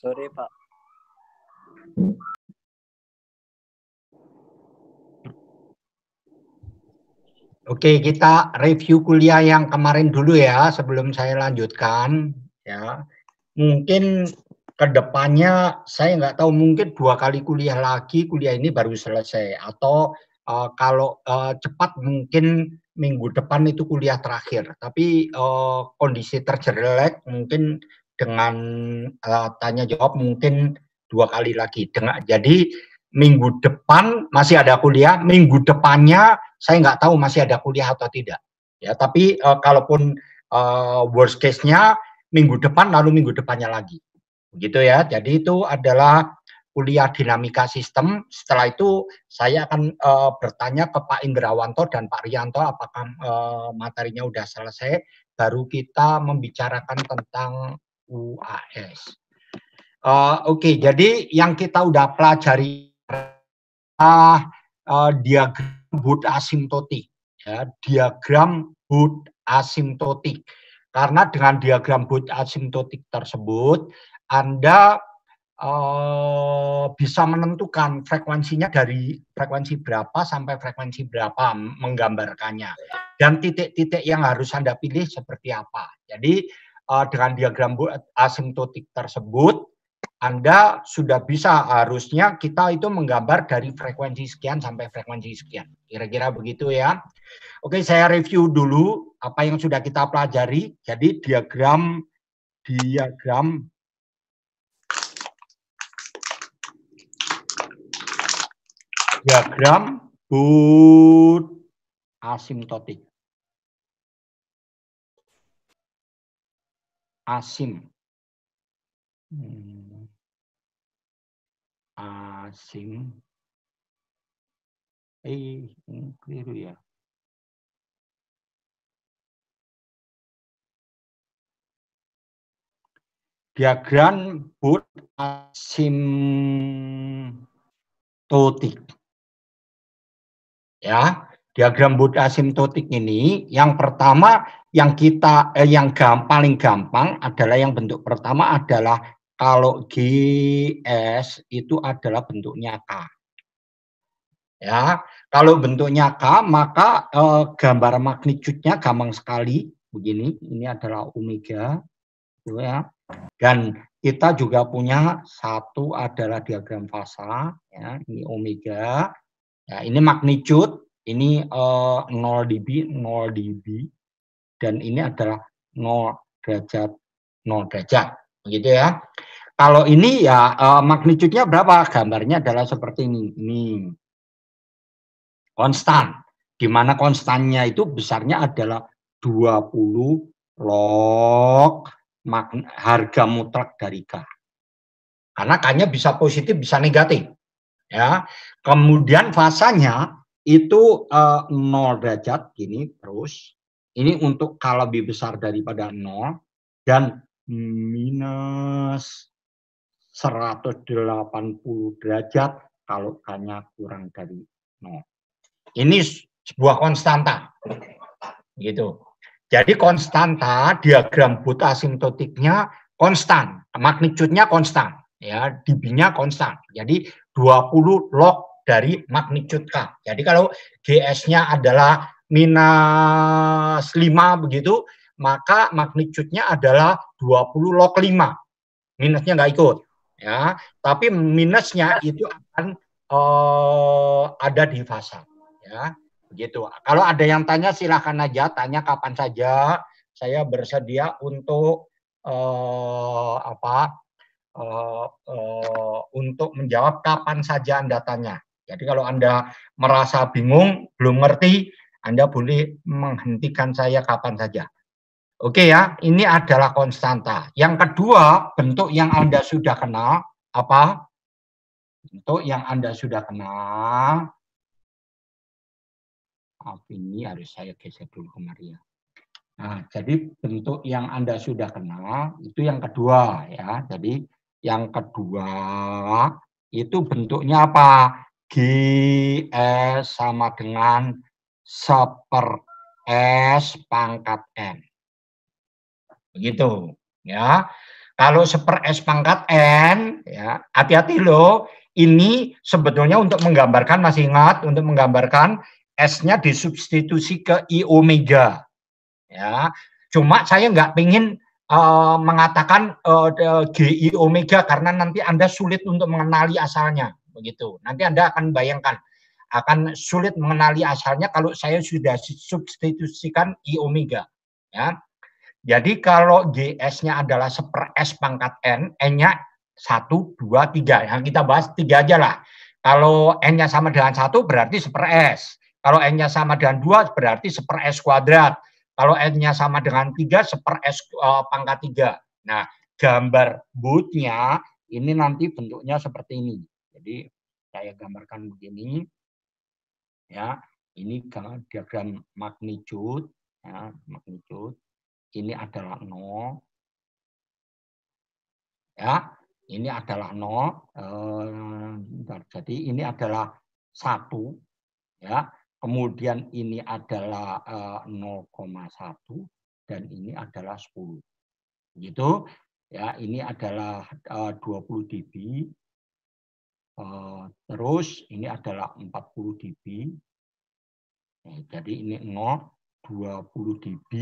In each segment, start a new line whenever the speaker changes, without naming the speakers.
Sore, Pak.
Oke, kita review kuliah yang kemarin dulu ya sebelum saya lanjutkan ya. Mungkin kedepannya saya nggak tahu mungkin dua kali kuliah lagi kuliah ini baru selesai atau uh, kalau uh, cepat mungkin minggu depan itu kuliah terakhir. Tapi uh, kondisi terjelek mungkin dengan uh, tanya jawab mungkin dua kali lagi. Dengan, jadi minggu depan masih ada kuliah, minggu depannya saya nggak tahu masih ada kuliah atau tidak. Ya, tapi uh, kalaupun uh, worst case-nya minggu depan lalu minggu depannya lagi. gitu ya. Jadi itu adalah kuliah dinamika sistem. Setelah itu saya akan uh, bertanya ke Pak Indrawanto dan Pak Rianto apakah uh, materinya sudah selesai. Baru kita membicarakan tentang UAS. Uh, eh, Oke, okay, jadi yang kita udah pelajari uh, diagram but asimptotik, ya, diagram but asimptotik. Karena dengan diagram but asimptotik tersebut, Anda uh, bisa menentukan frekuensinya dari frekuensi berapa sampai frekuensi berapa menggambarkannya dan titik-titik yang harus Anda pilih seperti apa. Jadi uh, dengan diagram asimptotik tersebut, Anda sudah bisa harusnya kita itu menggambar dari frekuensi sekian sampai frekuensi sekian. Kira-kira begitu ya. Oke, saya review dulu apa yang sudah kita pelajari. Jadi diagram diagram diagram but asimptotik.
asim hmm. asim eh ini keliru ya diagram
asim asimtotik. Ya, diagram asim asimtotik ini yang pertama yang kita eh, yang gam, paling gampang adalah yang bentuk pertama adalah kalau GS itu adalah bentuknya K. Ya, kalau bentuknya K maka eh, gambar magnitudenya gampang sekali begini. Ini adalah omega gitu ya. Dan kita juga punya satu adalah diagram fasa ya, ini omega. Ya, ini magnitude, ini eh, 0 dB, 0 dB dan ini adalah 0 derajat 0 derajat begitu ya kalau ini ya uh, magnitudenya berapa gambarnya adalah seperti ini ini konstan di mana konstannya itu besarnya adalah 20 log harga mutlak dari K. Karena K-nya bisa positif, bisa negatif. Ya. Kemudian fasanya itu uh, eh, 0 derajat gini terus ini untuk K lebih besar daripada 0 dan minus 180 derajat kalau k kurang dari 0. Ini sebuah konstanta. Gitu. Jadi konstanta diagram buta asimptotiknya konstan, magnitudenya konstan, ya, dB-nya konstan. Jadi 20 log dari magnitude K. Jadi kalau GS-nya adalah minus 5 begitu, maka magnitude-nya adalah 20 log 5. Minusnya nggak ikut. ya. Tapi minusnya itu akan uh, ada di fasa. Ya, begitu. Kalau ada yang tanya silahkan aja, tanya kapan saja. Saya bersedia untuk uh, apa uh, uh, untuk menjawab kapan saja Anda tanya. Jadi kalau Anda merasa bingung, belum ngerti, anda boleh menghentikan saya kapan saja. Oke ya, ini adalah konstanta. Yang kedua, bentuk yang Anda sudah kenal, apa? Bentuk yang Anda sudah kenal. Maaf, ini harus saya geser dulu kemarin ya. Nah, jadi bentuk yang Anda sudah kenal, itu yang kedua ya. Jadi yang kedua itu bentuknya apa? GS sama dengan seper S pangkat N. Begitu ya. Kalau seper S pangkat N, ya hati-hati loh, ini sebetulnya untuk menggambarkan, masih ingat, untuk menggambarkan S-nya disubstitusi ke I omega. Ya, cuma saya nggak pengen uh, eh, mengatakan uh, eh, GI omega karena nanti Anda sulit untuk mengenali asalnya. Begitu, nanti Anda akan bayangkan akan sulit mengenali asalnya kalau saya sudah substitusikan I omega. Ya. Jadi kalau GS-nya adalah seper S pangkat N, N-nya 1, 2, 3. Yang kita bahas 3 aja lah. Kalau N-nya sama dengan 1 berarti seper S. Kalau N-nya sama dengan 2 berarti seper S kuadrat. Kalau N-nya sama dengan 3, seper S uh, pangkat 3. Nah, gambar bootnya ini nanti bentuknya seperti ini. Jadi saya gambarkan begini ya ini kalau diagram magnitude ya magnitude ini adalah nol ya ini adalah nol eh, jadi ini adalah satu ya kemudian ini adalah eh, 0,1 dan ini adalah 10 gitu ya ini adalah eh, 20 dB Eh, terus ini adalah 40 dB. Eh, jadi ini 0, 20 dB,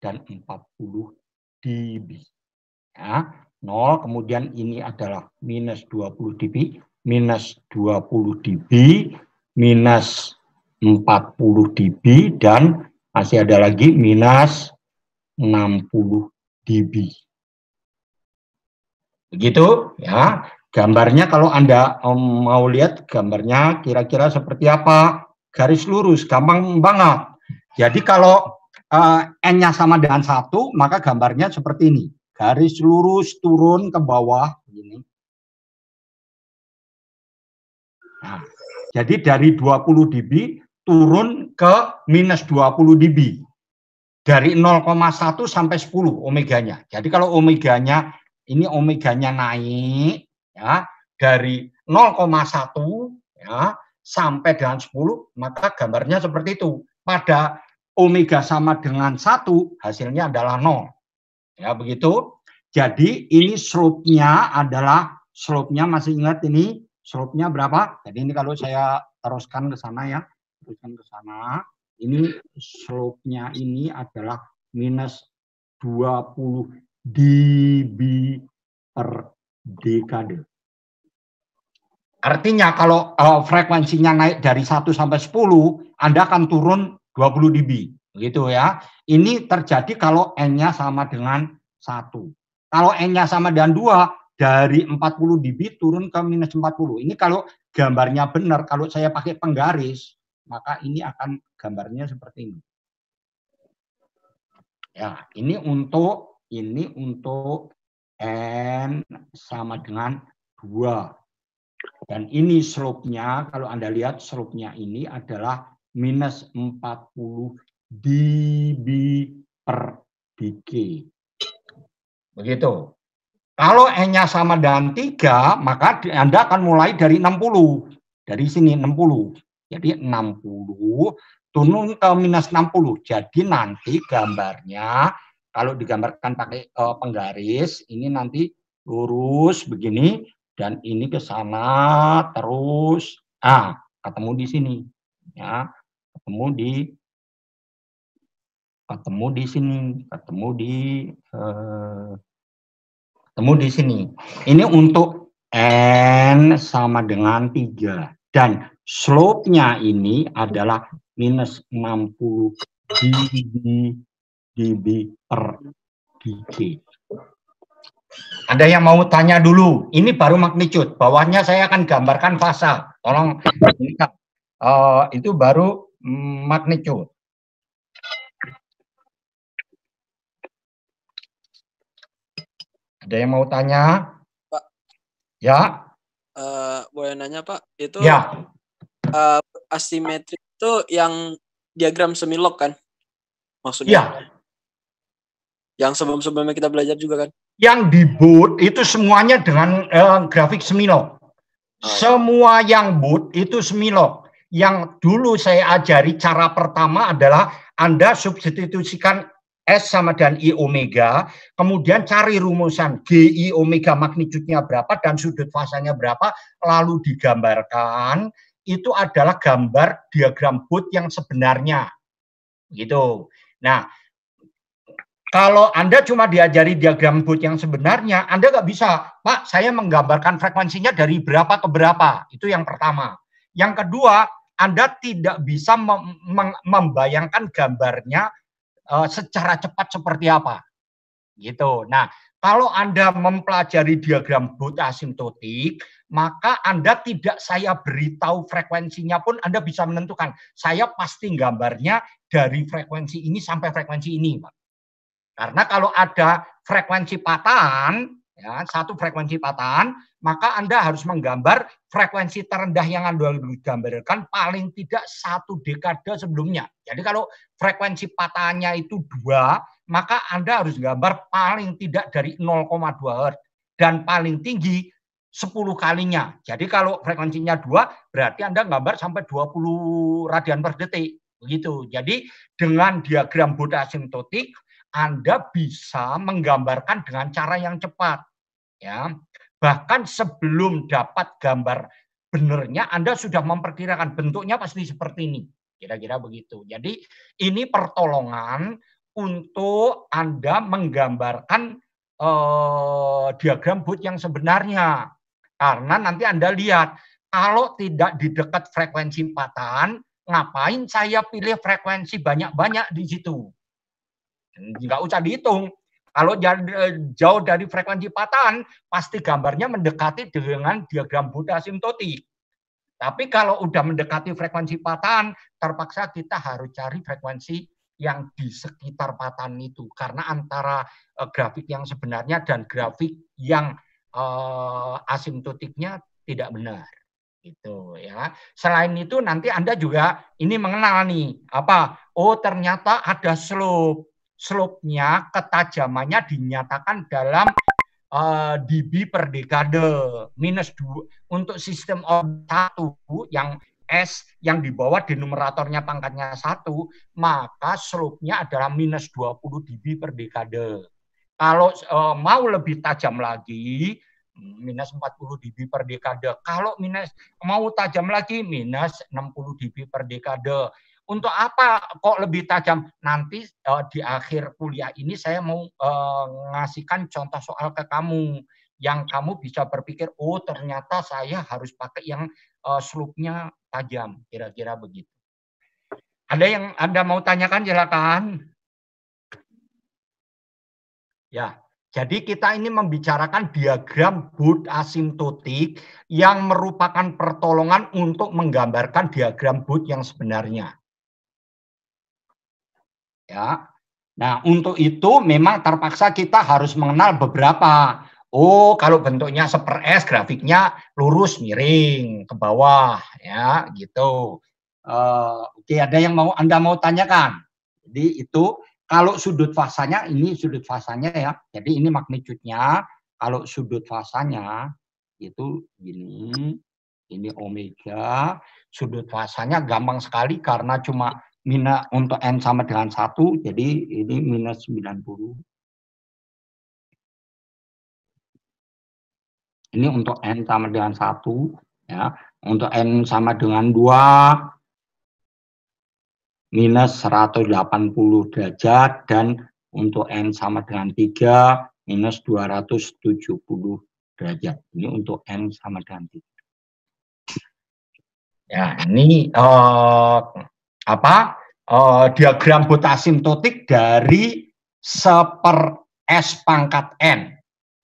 dan 40 dB. Ya, 0, kemudian ini adalah minus 20 dB, minus 20 dB, minus 40 dB, dan masih ada lagi minus 60 dB. Begitu ya. Gambarnya kalau Anda mau lihat gambarnya kira-kira seperti apa? Garis lurus, gampang banget. Jadi kalau uh, N-nya sama dengan satu, maka gambarnya seperti ini. Garis lurus turun ke bawah.
Ini. Nah, jadi
dari 20 dB turun ke minus 20 dB. Dari 0,1 sampai 10 omeganya. Jadi kalau omeganya, ini omeganya naik, ya dari 0,1 ya sampai dengan 10 maka gambarnya seperti itu. Pada omega sama dengan satu hasilnya adalah 0. Ya begitu. Jadi ini slope-nya adalah slope-nya masih ingat ini slope-nya berapa? Jadi ini kalau saya teruskan ke sana ya, teruskan ke sana. Ini slope-nya ini adalah minus 20 dB per dekade. Artinya kalau uh, frekuensinya naik dari 1 sampai 10, Anda akan turun 20 dB, gitu ya. Ini terjadi kalau N-nya sama dengan 1. Kalau N-nya sama dengan 2, dari 40 dB turun ke minus 40. Ini kalau gambarnya benar, kalau saya pakai penggaris, maka ini akan gambarnya seperti ini. Ya, ini untuk ini untuk M sama dengan 2. Dan ini slope-nya, kalau Anda lihat slope-nya ini adalah minus 40 dB per dk. Begitu. Kalau N-nya sama dengan 3, maka Anda akan mulai dari 60. Dari sini 60. Jadi 60 turun ke minus 60. Jadi nanti gambarnya kalau digambarkan pakai uh, penggaris, ini nanti lurus begini dan ini ke sana terus. Ah, ketemu di sini. Ya, ketemu di ketemu di sini, ketemu di uh, ketemu di sini. Ini untuk n sama dengan tiga dan slope-nya ini adalah minus 60 dB dB per Ada yang mau tanya dulu? Ini baru magnitude. Bawahnya saya akan gambarkan fasa. Tolong Uh, itu baru mm, magnitude. Ada yang mau tanya? Pak. Ya. Uh, boleh nanya Pak? Itu ya. Uh, asimetri itu yang diagram semilok kan? Maksudnya? Ya yang sebelum-sebelumnya kita belajar juga kan yang di boot itu semuanya dengan uh, grafik Semilog oh. Iya. semua yang boot itu Semilog yang dulu saya ajari cara pertama adalah Anda substitusikan S sama dengan I omega, kemudian cari rumusan g i omega magnitudenya berapa dan sudut fasanya berapa, lalu digambarkan, itu adalah gambar diagram boot yang sebenarnya. Gitu. Nah, kalau Anda cuma diajari diagram boot yang sebenarnya, Anda nggak bisa, Pak, saya menggambarkan frekuensinya dari berapa ke berapa. Itu yang pertama. Yang kedua, Anda tidak bisa mem membayangkan gambarnya uh, secara cepat seperti apa. Gitu. Nah, kalau Anda mempelajari diagram boot asimptotik, maka Anda tidak saya beritahu frekuensinya pun Anda bisa menentukan. Saya pasti gambarnya dari frekuensi ini sampai frekuensi ini, Pak. Karena kalau ada frekuensi patahan, ya, satu frekuensi patahan, maka Anda harus menggambar frekuensi terendah yang Anda gambarkan paling tidak satu dekade sebelumnya. Jadi kalau frekuensi patahannya itu dua, maka Anda harus gambar paling tidak dari 0,2 Hz dan paling tinggi 10 kalinya. Jadi kalau frekuensinya dua, berarti Anda gambar sampai 20 radian per detik. Begitu. Jadi dengan diagram Buddha asimptotik, anda bisa menggambarkan dengan cara yang cepat. Ya. Bahkan sebelum dapat gambar benernya Anda sudah memperkirakan bentuknya pasti seperti ini. Kira-kira begitu. Jadi ini pertolongan untuk Anda menggambarkan eh, diagram boot yang sebenarnya. Karena nanti Anda lihat kalau tidak di dekat frekuensi empatan, ngapain saya pilih frekuensi banyak-banyak di situ? Nggak usah dihitung. Kalau eh, jauh dari frekuensi patahan, pasti gambarnya mendekati dengan diagram Buddha asimtotik Tapi kalau udah mendekati frekuensi patahan, terpaksa kita harus cari frekuensi yang di sekitar patahan itu. Karena antara eh, grafik yang sebenarnya dan grafik yang eh, asimtotiknya tidak benar gitu ya. Selain itu nanti Anda juga ini mengenal nih apa? Oh ternyata ada slope slope-nya, ketajamannya dinyatakan dalam uh, dB per dekade minus 2 untuk sistem order 1 yang S yang di bawah denumeratornya pangkatnya satu, maka slope-nya adalah minus 20 dB per dekade. Kalau uh, mau lebih tajam lagi, minus 40 dB per dekade. Kalau minus mau tajam lagi, minus 60 dB per dekade untuk apa kok lebih tajam? Nanti uh, di akhir kuliah ini saya mau uh, ngasihkan contoh soal ke kamu yang kamu bisa berpikir, oh ternyata saya harus pakai yang uh, eh, slope tajam, kira-kira begitu. Ada yang Anda mau tanyakan silakan. Ya, jadi kita ini membicarakan diagram boot asimptotik yang merupakan pertolongan untuk menggambarkan diagram boot yang sebenarnya ya. Nah, untuk itu memang terpaksa kita harus mengenal beberapa. Oh, kalau bentuknya seper S grafiknya lurus miring ke bawah ya, gitu. Uh, Oke, okay, ada yang mau Anda mau tanyakan? Jadi itu kalau sudut fasanya ini sudut fasanya ya. Jadi ini magnitudenya. Kalau sudut fasanya itu gini, ini omega. Sudut fasanya gampang sekali karena cuma Mina untuk N sama dengan satu jadi ini minus 90. Ini untuk N sama dengan satu ya. Untuk N sama dengan dua minus 180 derajat, dan untuk N sama dengan tiga minus 270 derajat. Ini untuk N sama dengan tiga Ya, ini uh, apa uh, diagram asimptotik dari seper S pangkat N.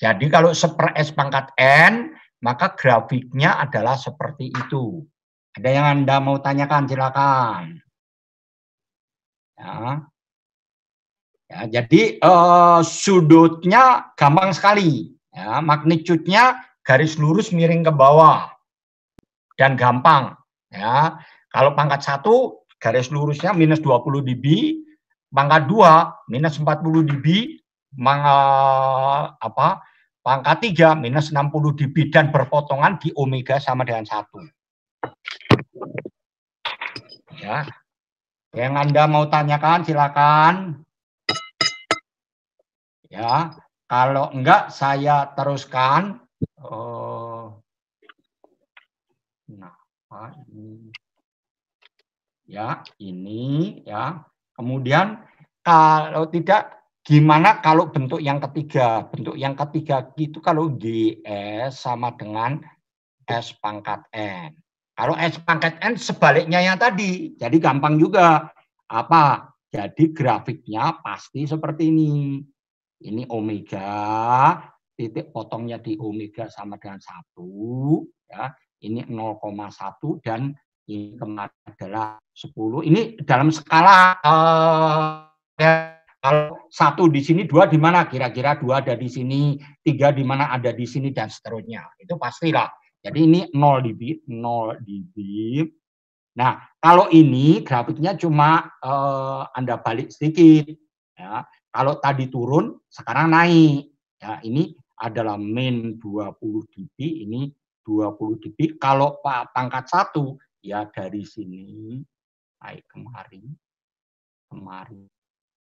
Jadi kalau seper S pangkat N, maka grafiknya adalah seperti itu. Ada yang Anda mau tanyakan, silakan. Ya. Ya, jadi eh, sudutnya gampang sekali. Ya, magnitudenya garis lurus miring ke bawah dan gampang. Ya, kalau pangkat satu garis lurusnya minus 20 dB, pangkat 2 minus 40 dB, mangga eh, apa pangkat 3 minus 60 dB dan berpotongan di omega sama dengan 1. Ya. Yang Anda mau tanyakan silakan. Ya, kalau enggak saya teruskan. Uh, ya ini ya kemudian kalau tidak gimana kalau bentuk yang ketiga bentuk yang ketiga itu kalau GS sama dengan S pangkat N kalau S pangkat N sebaliknya yang tadi jadi gampang juga apa jadi grafiknya pasti seperti ini ini omega titik potongnya di omega sama dengan satu ya ini 0,1 dan ini kemarin adalah 10. Ini dalam skala eh, ya, kalau satu di sini, dua di mana kira-kira dua ada di sini, tiga di mana ada di sini dan seterusnya. Itu pastilah. Jadi ini 0 di 0 di Nah, kalau ini grafiknya cuma uh, Anda balik sedikit. Ya. Kalau tadi turun, sekarang naik. Ya, ini adalah min 20 dB, ini 20 dB. Kalau pangkat satu ya dari sini naik kemari kemari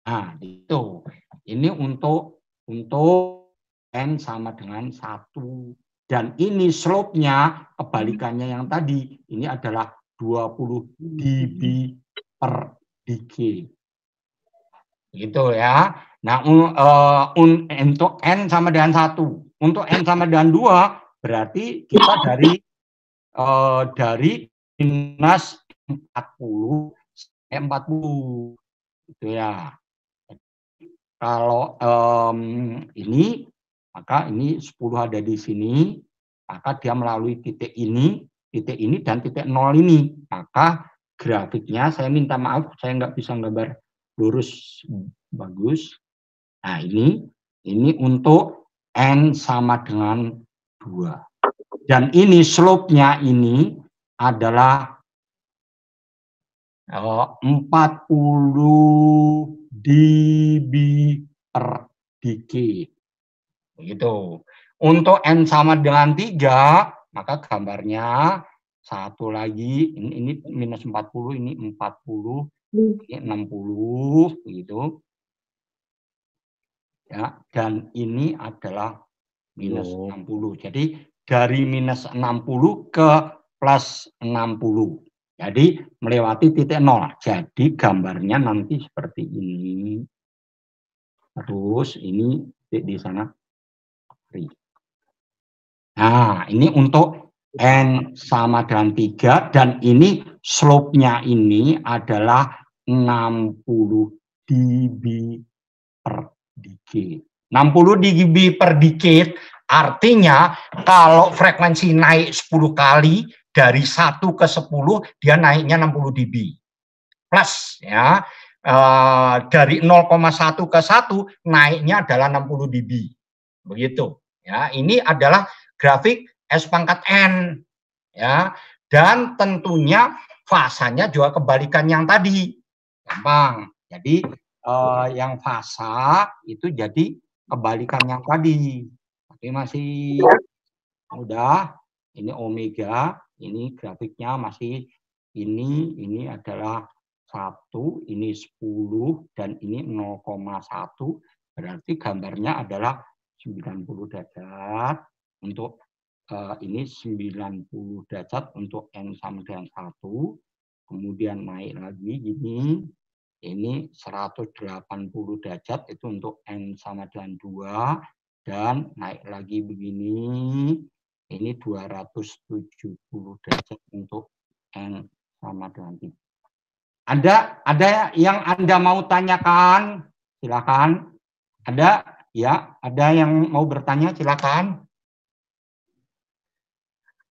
nah itu ini untuk untuk n sama dengan satu dan ini slope-nya kebalikannya yang tadi ini adalah 20 dB per DG gitu ya nah un, uh, un, untuk n sama dengan satu untuk n sama dengan dua berarti kita dari uh, dari Timnas 40 sampai 40 gitu ya. Kalau um, ini maka ini 10 ada di sini, maka dia melalui titik ini, titik ini dan titik nol ini. Maka grafiknya saya minta maaf saya nggak bisa gambar lurus bagus. Nah, ini ini untuk n sama dengan 2. Dan ini slope-nya ini adalah 40 dB per dikit. Begitu. Untuk N sama dengan 3, maka gambarnya satu lagi, ini, ini minus 40, ini 40, ini 60, begitu. Ya, dan ini adalah minus oh. 60. Jadi dari minus 60 ke plus 60. Jadi melewati titik nol. Jadi gambarnya nanti seperti ini. Terus ini titik di sana Nah, ini untuk N sama dengan 3 dan ini slope-nya ini adalah 60 dB per dikit. 60 dB per dikit artinya kalau frekuensi naik 10 kali dari 1 ke 10 dia naiknya 60 dB plus ya Uh, dari 0,1 ke 1 naiknya adalah 60 dB begitu ya ini adalah grafik S pangkat N ya dan tentunya fasanya juga kebalikan yang tadi gampang jadi uh, yang fasa itu jadi kebalikan yang tadi tapi masih mudah ini omega ini grafiknya masih ini, ini adalah satu ini 10, dan ini 0,1. Berarti gambarnya adalah 90 derajat untuk eh, ini 90 derajat untuk N sama dengan 1. Kemudian naik lagi gini, ini 180 derajat itu untuk N sama dengan 2. Dan naik lagi begini, ini 270 derajat untuk N sama dengan 3. Ada ada yang Anda mau tanyakan? Silakan. Ada ya, ada yang mau bertanya silakan.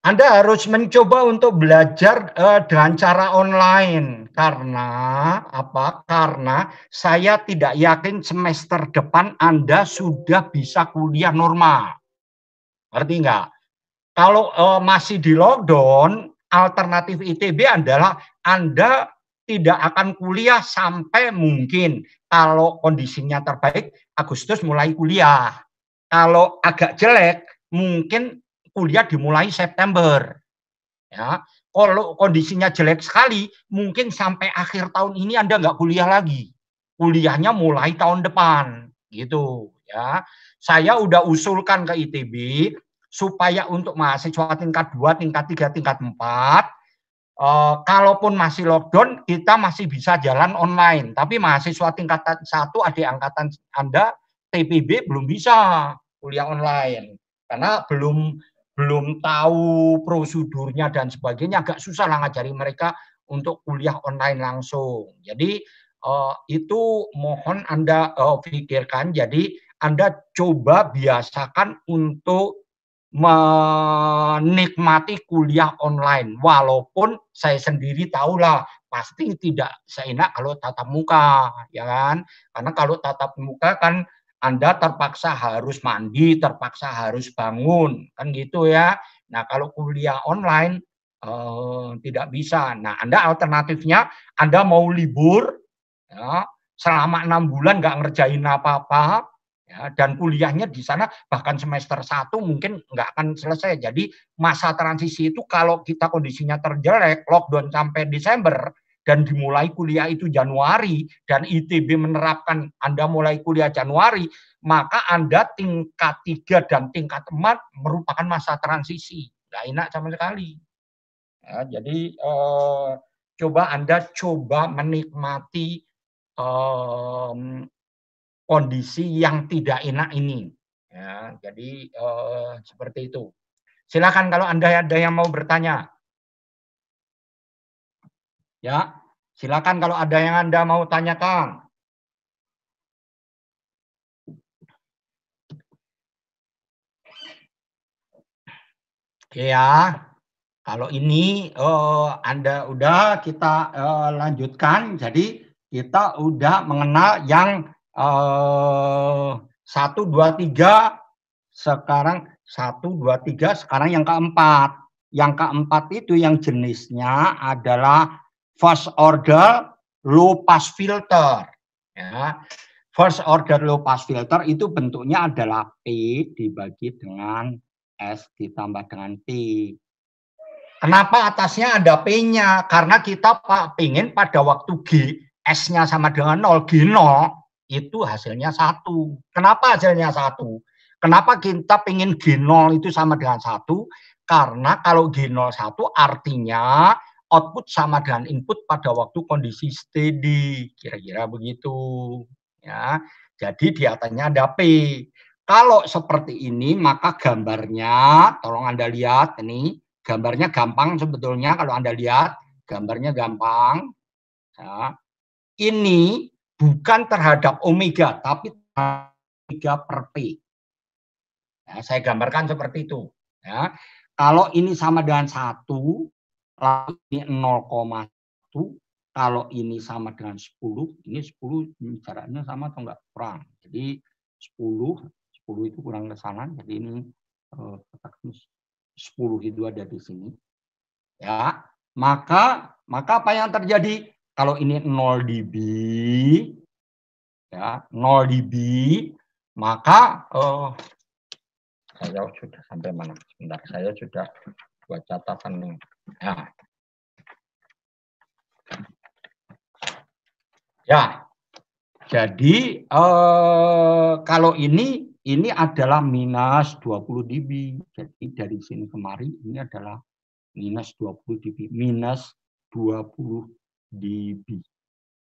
Anda harus mencoba untuk belajar uh, dengan cara online karena apa? Karena saya tidak yakin semester depan Anda sudah bisa kuliah normal. Ngerti enggak? Kalau uh, masih di lockdown, alternatif ITB adalah Anda tidak akan kuliah sampai mungkin kalau kondisinya terbaik Agustus mulai kuliah. Kalau agak jelek mungkin kuliah dimulai September. Ya, kalau kondisinya jelek sekali mungkin sampai akhir tahun ini Anda nggak kuliah lagi. Kuliahnya mulai tahun depan gitu ya. Saya udah usulkan ke ITB supaya untuk mahasiswa tingkat 2, tingkat 3, tingkat 4 e, eh, kalaupun masih lockdown kita masih bisa jalan online, tapi mahasiswa tingkat satu adik angkatan Anda TPB belum bisa kuliah online karena belum belum tahu prosedurnya dan sebagainya agak susah lah ngajari mereka untuk kuliah online langsung. Jadi e, itu mohon Anda e, pikirkan. Jadi Anda coba biasakan untuk menikmati kuliah online walaupun saya sendiri tahulah pasti tidak seenak kalau tatap muka ya kan karena kalau tatap muka kan Anda terpaksa harus mandi terpaksa harus bangun kan gitu ya nah kalau kuliah online eh, tidak bisa nah Anda alternatifnya Anda mau libur ya selama enam bulan nggak ngerjain apa-apa ya, dan kuliahnya di sana bahkan semester satu mungkin nggak akan selesai. Jadi masa transisi itu kalau kita kondisinya terjelek, lockdown sampai Desember dan dimulai kuliah itu Januari dan ITB menerapkan Anda mulai kuliah Januari, maka Anda tingkat tiga dan tingkat empat merupakan masa transisi. Nggak enak sama sekali. Ya, jadi eh, coba Anda coba menikmati um, kondisi yang tidak enak ini. Ya, jadi eh, seperti itu. Silakan kalau Anda ada yang mau bertanya. Ya, silakan kalau ada yang Anda mau tanyakan. ya, kalau ini uh, Anda udah kita uh, lanjutkan, jadi kita udah mengenal yang Eh, satu dua tiga sekarang satu dua tiga sekarang yang keempat yang keempat itu yang jenisnya adalah first order low pass filter ya first order low pass filter itu bentuknya adalah P dibagi dengan S ditambah dengan t Kenapa atasnya ada P-nya? Karena kita Pak pingin pada waktu G S-nya sama dengan 0, G0 itu hasilnya satu. Kenapa hasilnya satu? Kenapa kita pengen G0 itu sama dengan satu? Karena kalau G0 satu artinya output sama dengan input pada waktu kondisi steady, kira-kira begitu. Ya, jadi di atasnya ada P. Kalau seperti ini maka gambarnya, tolong anda lihat ini gambarnya gampang sebetulnya kalau anda lihat gambarnya gampang. Ya. Ini bukan terhadap omega, tapi omega per P. Ya, saya gambarkan seperti itu. Ya. Kalau ini sama dengan 1, lalu ini 0,1, kalau ini sama dengan 10, ini 10 jaraknya sama atau enggak kurang. Jadi 10, 10 itu kurang kesana. jadi ini 10 eh, itu ada di sini. Ya, maka maka apa yang terjadi? kalau ini 0 dB, ya 0 dB, maka oh saya sudah sampai mana?
Sebentar, saya sudah buat catatan nih.
Nah. Ya, jadi eh, kalau ini ini adalah minus 20 dB. Jadi dari sini kemari ini adalah minus 20 dB, minus 20 dB.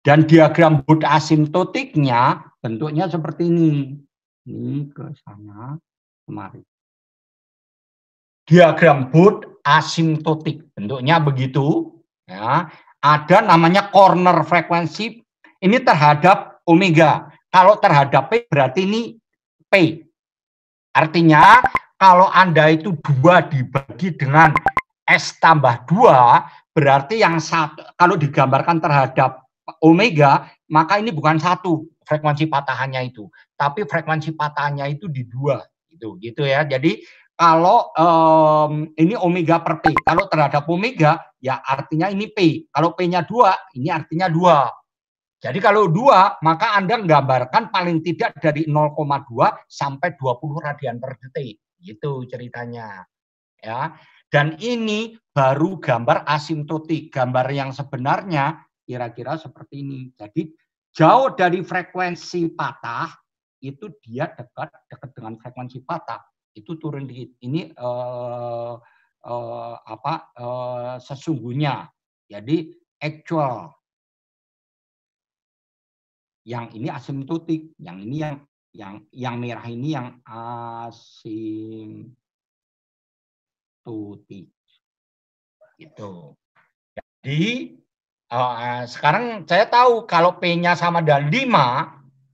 Dan diagram boot asimptotiknya bentuknya
seperti ini. Ini ke sana, kemari.
Diagram boot asimptotik bentuknya begitu. Ya, ada namanya corner frekuensi. Ini terhadap omega. Kalau terhadap P berarti ini P. Artinya kalau Anda itu dua dibagi dengan S tambah dua. Berarti yang satu, kalau digambarkan terhadap omega, maka ini bukan satu frekuensi patahannya itu, tapi frekuensi patahannya itu di dua, gitu, gitu ya. Jadi kalau um, ini omega per P, kalau terhadap omega, ya artinya ini P. Kalau P-nya dua, ini artinya dua. Jadi kalau dua, maka Anda menggambarkan paling tidak dari 0,2 sampai 20 radian per detik. Gitu ceritanya. Ya. Dan ini baru gambar asimptotik, gambar yang sebenarnya kira-kira seperti ini. Jadi jauh dari frekuensi patah itu dia dekat dekat dengan frekuensi patah itu turun di Ini uh, uh, apa uh, sesungguhnya. Jadi actual. Yang ini asimptotik, yang ini yang yang yang merah ini yang asim to itu Jadi uh, sekarang saya tahu kalau P-nya sama dengan lima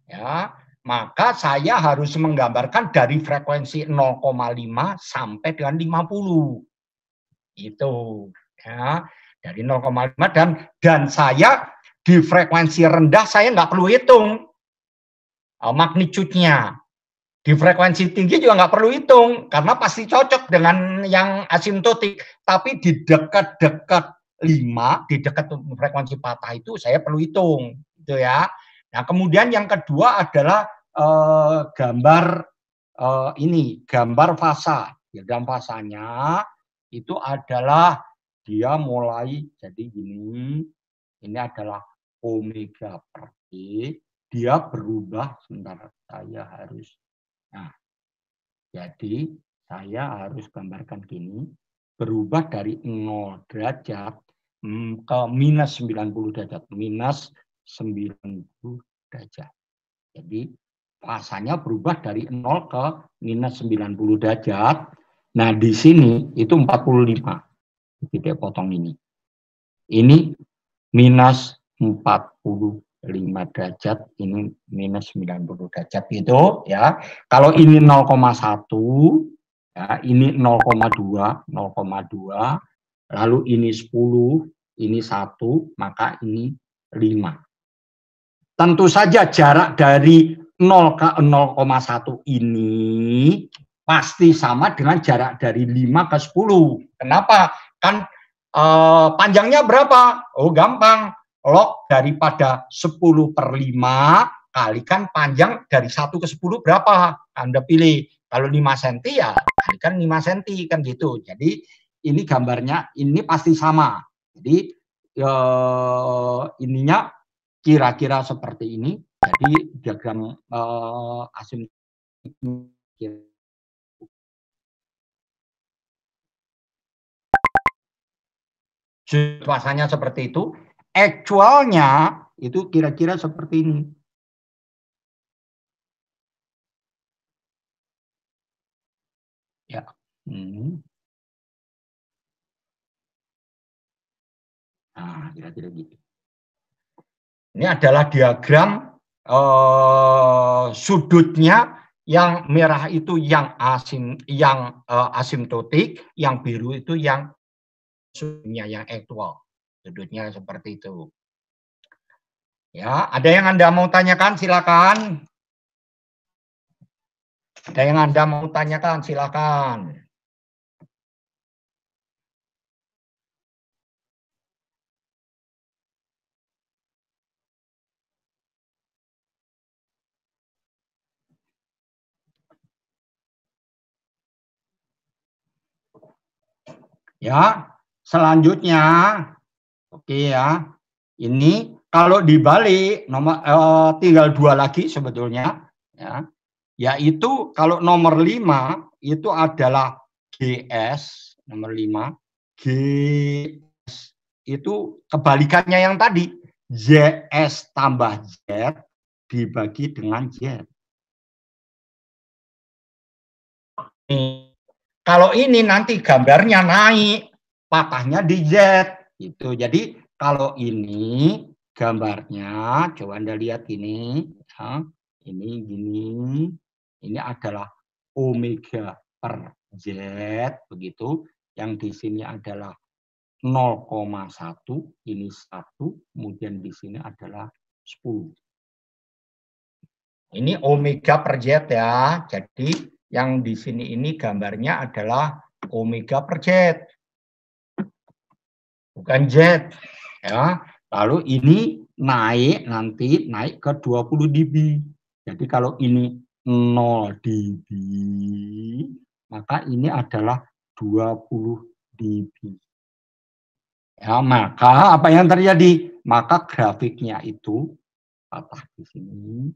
ya, maka saya harus menggambarkan dari frekuensi 0,5 sampai dengan 50. Itu ya, dari 0,5 dan dan saya di frekuensi rendah saya nggak perlu hitung uh, magnitudenya di frekuensi tinggi juga nggak perlu hitung karena pasti cocok dengan yang asimptotik. Tapi di dekat-dekat 5, di dekat frekuensi patah itu saya perlu hitung, gitu ya. Nah, kemudian yang kedua adalah eh, gambar eh, ini, gambar fasa. Ya, dan fasanya itu adalah dia mulai jadi gini. Ini adalah omega per T. Dia berubah sebentar saya harus Nah, jadi saya harus gambarkan gini, berubah dari 0 derajat mm, ke minus 90 derajat, minus 90 derajat. Jadi fasanya berubah dari 0 ke minus 90 derajat. Nah, di sini itu 45 Kita potong ini. Ini minus 45 5 derajat, ini minus 90 derajat gitu ya. Kalau ini 0,1, ya, ini 0,2, 0,2, lalu ini 10, ini 1, maka ini 5. Tentu saja jarak dari 0 ke 0,1 ini pasti sama dengan jarak dari 5 ke 10. Kenapa? Kan eh, panjangnya berapa? Oh, gampang log daripada 10 per 5 kalikan panjang dari 1 ke 10 berapa? Anda pilih. Kalau 5 cm ya kalikan 5 cm kan gitu. Jadi ini gambarnya ini pasti sama. Jadi eh, ininya kira-kira seperti ini. Jadi diagram
eh,
asimetrik
Situasinya seperti itu.
Actualnya itu kira-kira seperti ini.
Ya. Hmm. Nah, kira-kira
gitu. Ini adalah diagram eh, sudutnya yang merah itu yang asim yang eh, asimptotik, yang biru itu yang sudutnya yang aktual sudutnya seperti itu. Ya, ada yang Anda mau tanyakan silakan. Ada yang Anda mau tanyakan silakan. Ya, selanjutnya Oke ya. Ini kalau dibalik nomor eh, tinggal dua lagi sebetulnya ya. Yaitu kalau nomor 5 itu adalah GS nomor 5 GS itu kebalikannya yang tadi JS tambah Z dibagi dengan Z.
kalau ini
nanti gambarnya naik, patahnya di Z. Itu. Jadi kalau ini gambarnya, coba Anda lihat ini, ya. ini gini, ini adalah omega per z begitu. Yang di sini adalah 0,1, ini satu kemudian di sini adalah 10. Ini omega per Z ya. Jadi yang di sini ini gambarnya adalah omega per Z bukan jet ya lalu ini naik nanti naik ke 20 dB jadi kalau ini 0 dB maka ini adalah 20 dB ya maka apa yang terjadi maka grafiknya itu patah di sini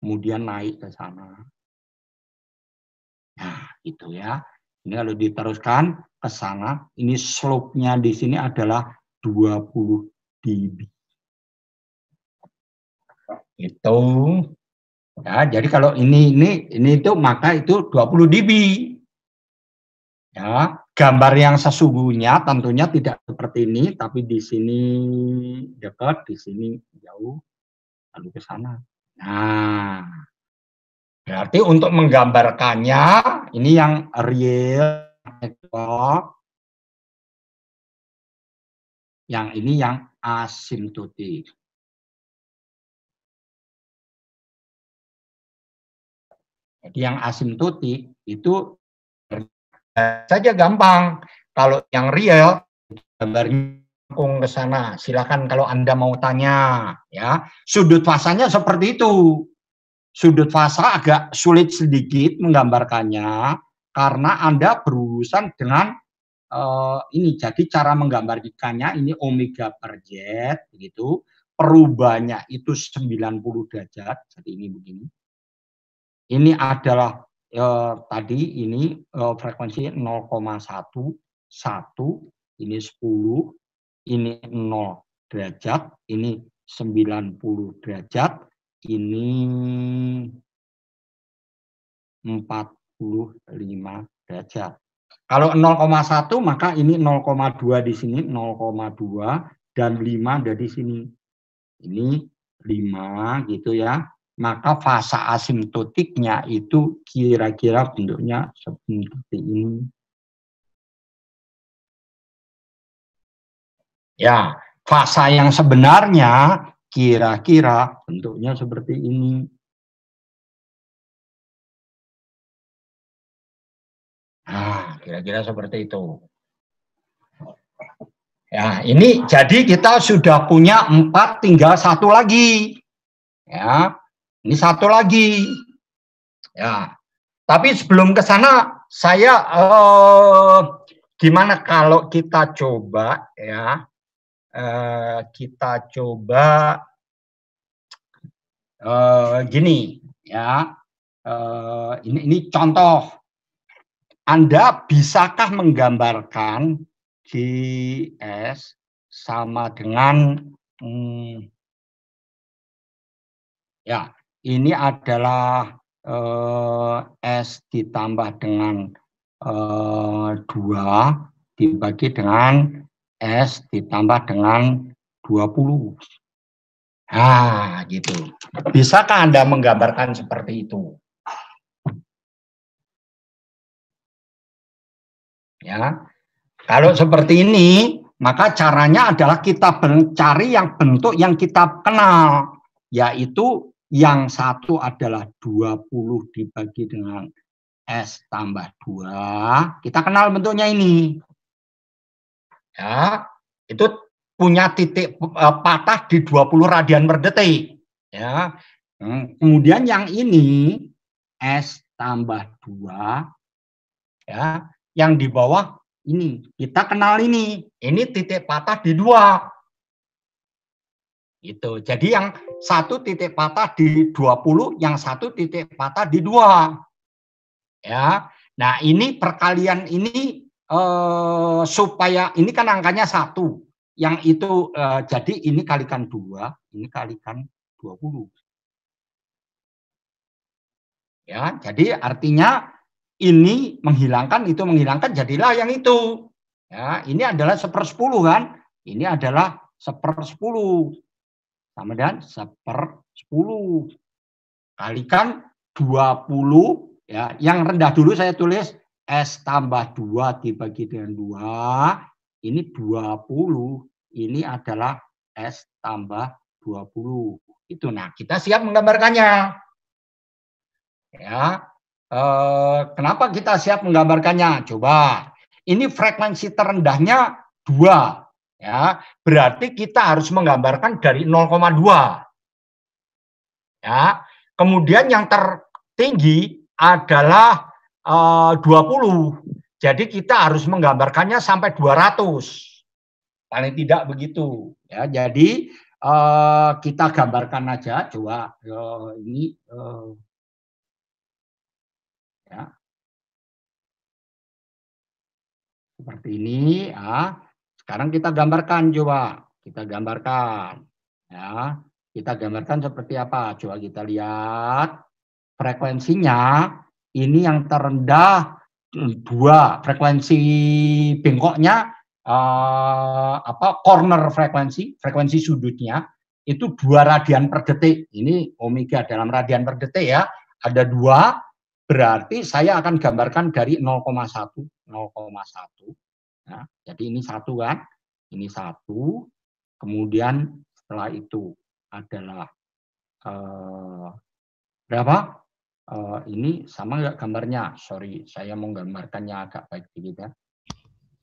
kemudian naik ke sana nah itu ya ini kalau diteruskan ke sana, ini slope-nya di sini adalah 20
dB. Itu.
Ya, jadi kalau ini ini ini itu maka itu 20 dB. Ya, gambar yang sesungguhnya tentunya tidak seperti ini, tapi di sini dekat, di sini jauh, lalu ke sana. Nah, Berarti untuk menggambarkannya, ini yang real,
yang ini yang asimptotik.
Jadi yang asimptotik itu saja gampang. Kalau yang real gambarnya ke sana. Silakan kalau Anda mau tanya ya. Sudut fasanya seperti itu sudut fasa agak sulit sedikit menggambarkannya karena Anda berurusan dengan uh, ini jadi cara menggambarkannya ini omega per jet begitu perubahannya itu 90 derajat jadi ini begini ini adalah uh, tadi ini uh, frekuensi 0,1 satu ini 10 ini 0 derajat ini 90 derajat ini 45 derajat. Kalau 0,1 maka ini 0,2 di sini, 0,2 dan 5 dari sini. Ini 5 gitu ya. Maka fase asimptotiknya itu kira-kira bentuknya
seperti ini. Ya, fase yang sebenarnya kira-kira bentuknya seperti ini. Nah, kira-kira
seperti itu. Ya, ini jadi kita sudah punya empat, tinggal satu lagi. Ya, ini satu lagi. Ya, tapi sebelum ke sana, saya eh, gimana kalau kita coba ya Eh, kita coba uh, gini ya. Uh, ini ini contoh. Anda bisakah menggambarkan GS sama dengan hmm, ya ini adalah uh, S ditambah dengan dua uh, dibagi dengan S ditambah dengan 20. Ah, gitu. Bisakah Anda menggambarkan seperti itu? Ya. Kalau seperti ini, maka caranya adalah kita mencari yang bentuk yang kita kenal, yaitu yang satu adalah 20 dibagi dengan S tambah 2. Kita kenal bentuknya ini ya itu punya titik uh, patah di 20 radian per detik ya hmm, kemudian yang ini s tambah dua ya yang di bawah ini kita kenal ini ini titik patah di dua itu jadi yang satu titik patah di 20 yang satu titik patah di dua ya nah ini perkalian ini Eh, supaya ini kan angkanya satu, yang itu eh, jadi ini kalikan dua, ini kalikan 20. Ya, jadi artinya ini menghilangkan, itu menghilangkan, jadilah yang itu. Ya, ini adalah seper 10 kan? Ini adalah seper 10 Sama dengan seper 10 Kalikan 20. Ya, yang rendah dulu saya tulis S tambah 2 dibagi dengan 2, ini 20. Ini adalah S tambah 20. Itu, nah kita siap menggambarkannya. Ya, eh, Kenapa kita siap menggambarkannya? Coba, ini frekuensi terendahnya 2. Ya, berarti kita harus menggambarkan dari 0,2. Ya, kemudian yang tertinggi adalah 20. Eh, jadi kita harus menggambarkannya sampai 200. Paling tidak begitu. Ya, jadi uh, kita gambarkan aja coba
uh, ini uh, ya.
Seperti ini ya. Sekarang kita gambarkan coba, kita gambarkan ya. Kita gambarkan seperti apa? Coba kita lihat frekuensinya ini yang terendah eh, dua frekuensi bengkoknya uh, apa corner frekuensi frekuensi sudutnya itu dua radian per detik ini omega dalam radian per detik ya ada dua berarti saya akan gambarkan dari 0,1 0,1 nah, jadi ini satu kan ini satu kemudian setelah itu adalah uh, berapa uh, ini sama nggak gambarnya? Sorry, saya mau gambarkannya agak baik begitu ya.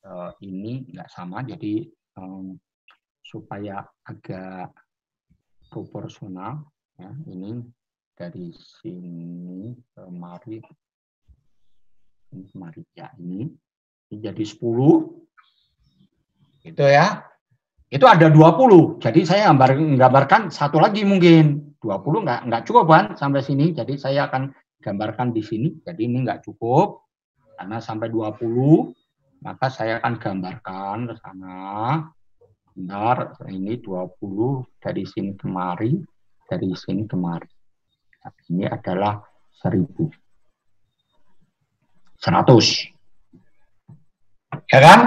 Uh, ini nggak sama, jadi um, supaya agak proporsional. Ya, ini dari sini kemari, ini kemari ya ini. ini jadi 10. Gitu ya. Itu ada 20. Jadi saya gambar, gambarkan satu lagi mungkin. 20 enggak enggak cukup kan sampai sini. Jadi saya akan gambarkan di sini. Jadi ini enggak cukup karena sampai 20 maka saya akan gambarkan ke sana. Benar, ini 20 dari sini kemari, dari sini kemari. Ini adalah 1000. 100. Ya kan?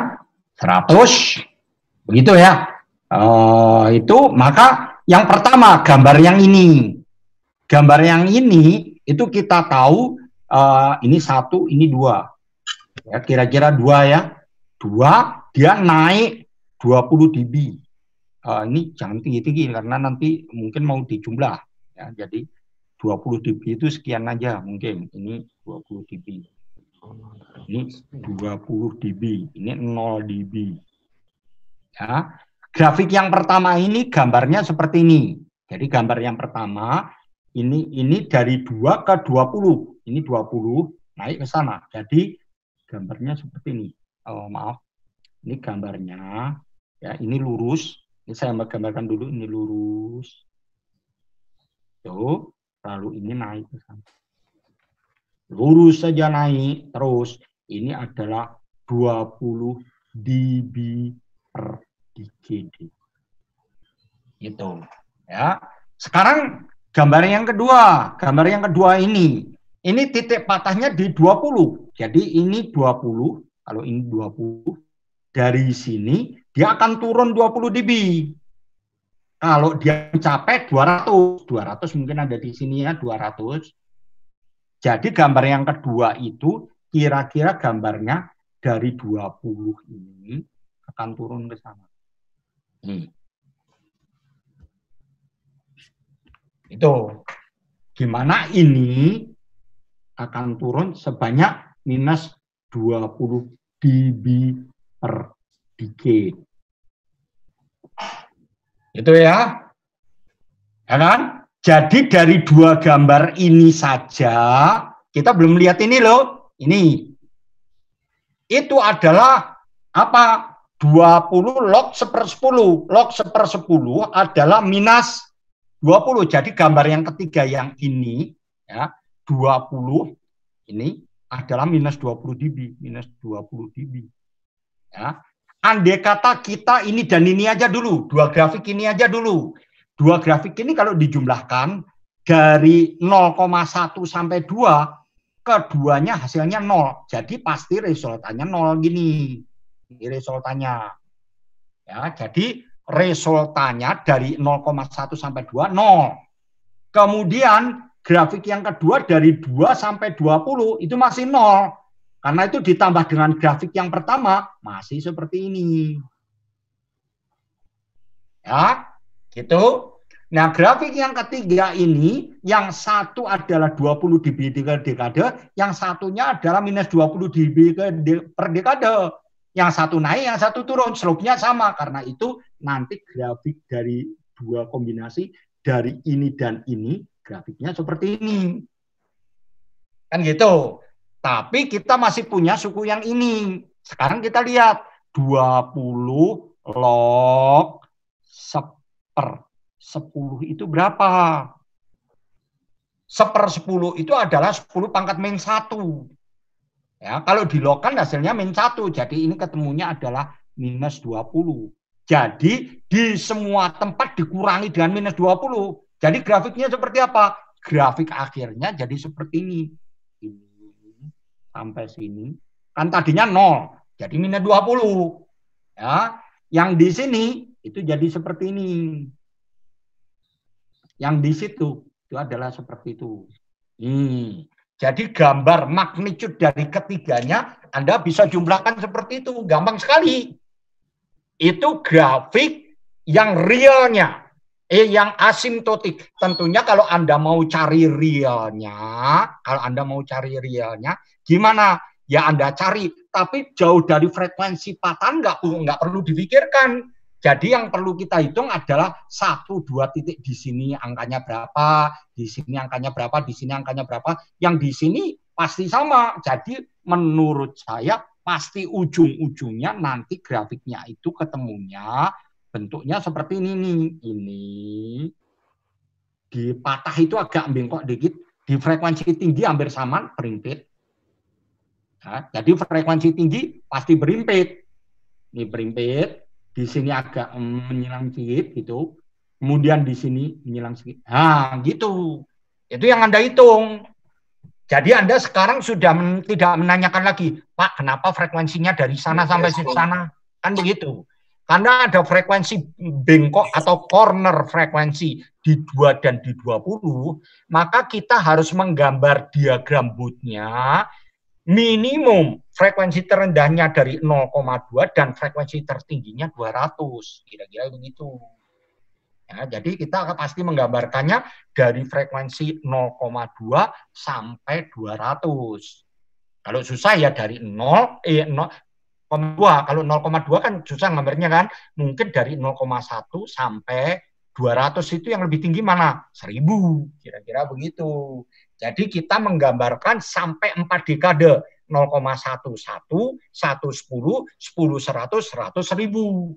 100. Begitu ya. Uh, itu maka yang pertama, gambar yang ini. Gambar yang ini itu kita tahu uh, ini satu, ini dua. Ya, kira-kira dua ya. Dua, dia naik 20 dB. Uh, ini jangan tinggi-tinggi karena nanti mungkin mau dijumlah. Ya, jadi 20 dB itu sekian aja mungkin. Ini 20 dB. Ini 20 dB. Ini 0 dB. Ya, Grafik yang pertama ini gambarnya seperti ini. Jadi gambar yang pertama ini ini dari 2 ke 20. Ini 20 naik ke sana. Jadi gambarnya seperti ini. Oh, maaf. Ini gambarnya ya ini lurus. Ini saya menggambarkan dulu ini lurus. Tuh, lalu ini naik ke sana. Lurus saja naik terus. Ini adalah 20 dB per di Itu. Ya. Sekarang gambar yang kedua. Gambar yang kedua ini. Ini titik patahnya di 20. Jadi ini 20. Kalau ini 20. Dari sini dia akan turun 20 dB. Kalau dia mencapai 200, 200 mungkin ada di sini ya, 200. Jadi gambar yang kedua itu kira-kira gambarnya dari 20 ini akan turun ke sana. Hmm. Itu gimana ini akan turun sebanyak minus 20 dB per decade. Itu ya. Ya kan? Jadi dari dua gambar ini saja, kita belum lihat ini loh. Ini. Itu adalah apa? 20 log seper 10. Log seper 10 adalah minus 20. Jadi gambar yang ketiga yang ini, ya, 20 ini adalah minus 20 dB. Minus 20 dB. Ya. Andai kata kita ini dan ini aja dulu. Dua grafik ini aja dulu. Dua grafik ini kalau dijumlahkan dari 0,1 sampai 2, keduanya hasilnya 0. Jadi pasti resultannya 0 gini resultanya. Ya, jadi resultanya dari 0,1 sampai 2 0. Kemudian grafik yang kedua dari 2 sampai 20 itu masih 0. Karena itu ditambah dengan grafik yang pertama masih seperti ini. Ya, gitu. Nah, grafik yang ketiga ini, yang satu adalah 20 dB per dekade, yang satunya adalah minus 20 dB per dekade yang satu naik, yang satu turun, slope-nya sama. Karena itu nanti grafik dari dua kombinasi dari ini dan ini grafiknya seperti ini. Kan gitu. Tapi kita masih punya suku yang ini. Sekarang kita lihat 20 log seper 10 itu berapa? Seper 10 itu adalah 10 pangkat main 1. Ya, kalau di lokal hasilnya min 1. Jadi ini ketemunya adalah minus 20. Jadi di semua tempat dikurangi dengan minus 20. Jadi grafiknya seperti apa? Grafik akhirnya jadi seperti ini. Ini sampai sini. Kan tadinya 0. Jadi minus 20. Ya, yang di sini itu jadi seperti ini. Yang di situ itu adalah seperti itu. Jadi gambar magnitude dari ketiganya Anda bisa jumlahkan seperti itu, gampang sekali. Itu grafik yang realnya, eh yang asimptotik. Tentunya kalau Anda mau cari realnya, kalau Anda mau cari realnya, gimana? Ya Anda cari, tapi jauh dari frekuensi patah nggak nggak perlu dipikirkan jadi yang perlu kita hitung adalah satu dua titik di sini angkanya berapa, di sini angkanya berapa, di sini angkanya berapa. Yang di sini pasti sama. Jadi menurut saya pasti ujung-ujungnya nanti grafiknya itu ketemunya bentuknya seperti ini nih. Ini di patah itu agak bengkok dikit, di frekuensi tinggi hampir sama berimpit. Nah, jadi frekuensi tinggi pasti berimpit. Ini berimpit, di sini agak menyilang sedikit gitu kemudian di sini menyilang sedikit Nah, gitu itu yang anda hitung jadi Anda sekarang sudah men, tidak menanyakan lagi, Pak, kenapa frekuensinya dari sana iya, sampai yes, iya, iya. sana? Kan begitu. Karena ada frekuensi bengkok atau corner frekuensi di 2 dan di 20, maka kita harus menggambar diagram bootnya minimum frekuensi terendahnya dari 0,2 dan frekuensi tertingginya 200, kira-kira begitu. Ya, jadi kita pasti menggambarkannya dari frekuensi 0,2 sampai 200. Kalau susah ya dari 0, eh, 0 0,2. Kalau 0,2 kan susah gambarnya kan. Mungkin dari 0,1 sampai 200 itu yang lebih tinggi mana? 1000, kira-kira begitu. Jadi kita menggambarkan sampai 4 dekade 0,11, 110, 10, 100, 100 ribu.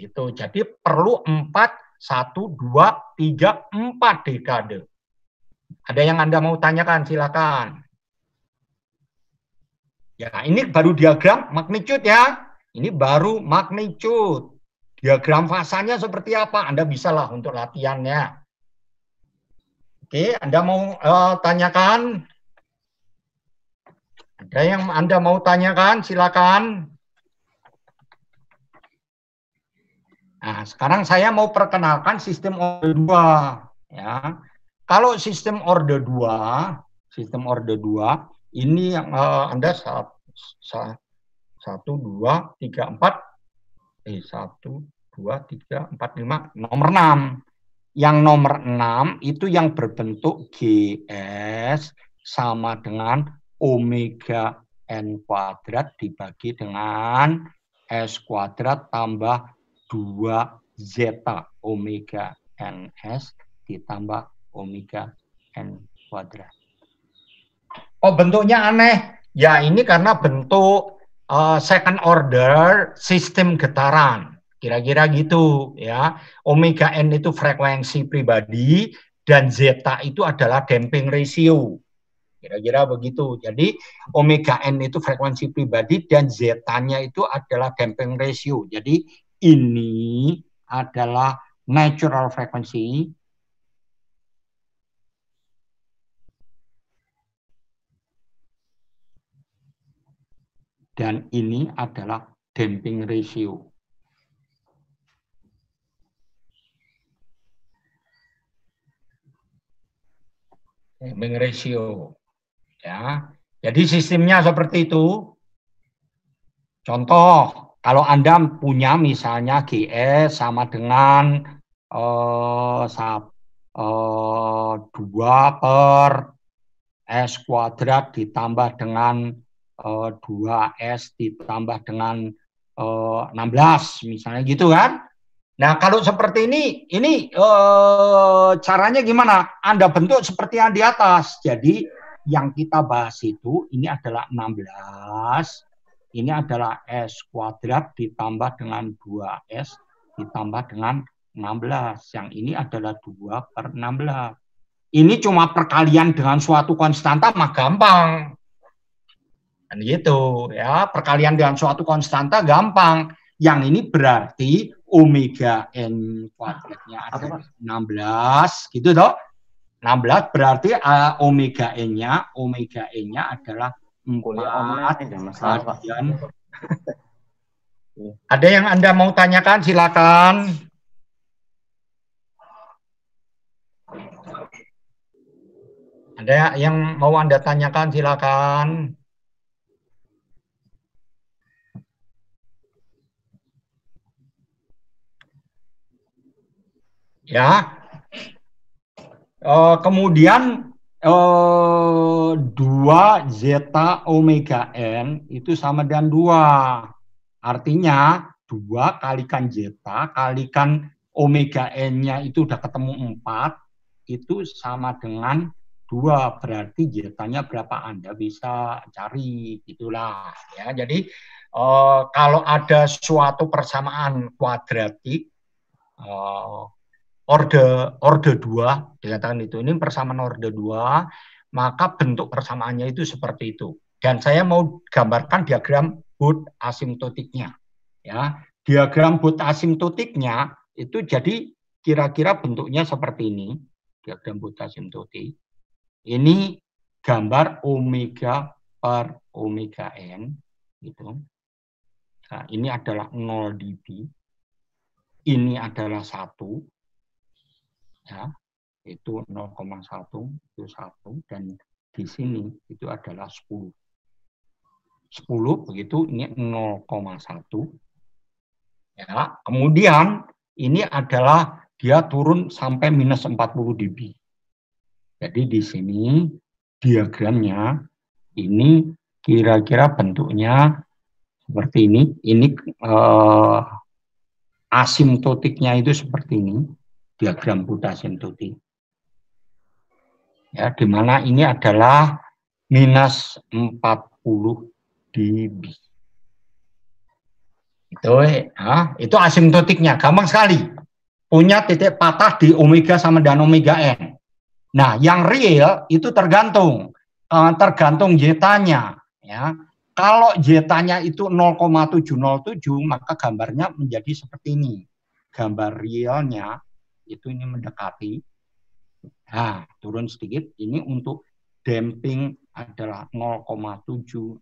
Itu jadi perlu 4, 1, 2, 3, 4 dekade. Ada yang Anda mau tanyakan? Silakan. Ya, ini baru diagram magnitude ya. Ini baru magnitude. Diagram fasanya seperti apa? Anda bisalah untuk latihannya. Oke, Anda mau uh, tanyakan? Ada yang Anda mau tanyakan? Silakan. Nah, sekarang saya mau perkenalkan sistem order 2. Ya. Kalau sistem order 2, sistem order 2, ini yang uh, Anda saat, saat, 1, 2, 3, 4, eh 1, 2, 3, 4, 5, nomor 6. Yang nomor 6 itu yang berbentuk GS sama dengan omega N kuadrat dibagi dengan S kuadrat tambah 2 zeta omega NS ditambah omega N kuadrat. Oh bentuknya aneh. Ya ini karena bentuk uh, second order sistem getaran. Kira-kira gitu ya. Omega N itu frekuensi pribadi dan zeta itu adalah damping ratio. Kira-kira begitu. Jadi omega N itu frekuensi pribadi dan zetanya itu adalah damping ratio. Jadi ini adalah natural frequency dan ini adalah damping ratio. Hemming ratio. Ya. Jadi sistemnya seperti itu. Contoh, kalau Anda punya misalnya GS sama dengan eh, eh, 2 per S kuadrat ditambah dengan eh, 2S ditambah dengan eh, 16, misalnya gitu kan. Nah, kalau seperti ini, ini e, caranya gimana? Anda bentuk seperti yang di atas. Jadi, yang kita bahas itu ini adalah 16, ini adalah S kuadrat ditambah dengan 2S ditambah dengan 16. Yang ini adalah 2 per 16. Ini cuma perkalian dengan suatu konstanta mah gampang. Kan gitu ya, perkalian dengan suatu konstanta gampang. Yang ini berarti omega n kuadratnya ah, ada 16 gitu toh 16 berarti uh, omega n-nya omega n-nya adalah 4 ada yang Anda mau tanyakan silakan ada yang mau Anda tanyakan silakan ya. e, kemudian e, eh, 2 zeta omega n itu sama dengan 2. Artinya 2 kalikan zeta kalikan omega n-nya itu udah ketemu 4 itu sama dengan 2 berarti zetanya berapa Anda bisa cari gitulah ya. Jadi uh, kalau ada suatu persamaan kuadratik uh, orde orde dua dikatakan itu ini persamaan orde dua maka bentuk persamaannya itu seperti itu dan saya mau gambarkan diagram boot asimptotiknya ya diagram boot asimptotiknya itu jadi kira-kira bentuknya seperti ini diagram boot asimptotik ini gambar omega per omega n gitu nah, ini adalah 0 dB ini adalah satu ya itu 0,1 itu 1 dan di sini itu adalah 10. 10 begitu ini 0,1 ya kemudian ini adalah dia turun sampai minus 40 dB. Jadi di sini diagramnya ini kira-kira bentuknya seperti ini. Ini eh, asimptotiknya itu seperti ini diagram Buddha Sentuti. Ya, di mana ini adalah minus 40 dB. Itu, ya, itu asimptotiknya, gampang sekali. Punya titik patah di omega sama dan omega n. Nah, yang real itu tergantung, eh, tergantung jetanya. Ya, kalau jetanya itu 0,707 maka gambarnya menjadi seperti ini. Gambar realnya itu ini mendekati. Nah, turun sedikit. Ini untuk damping adalah 0,707.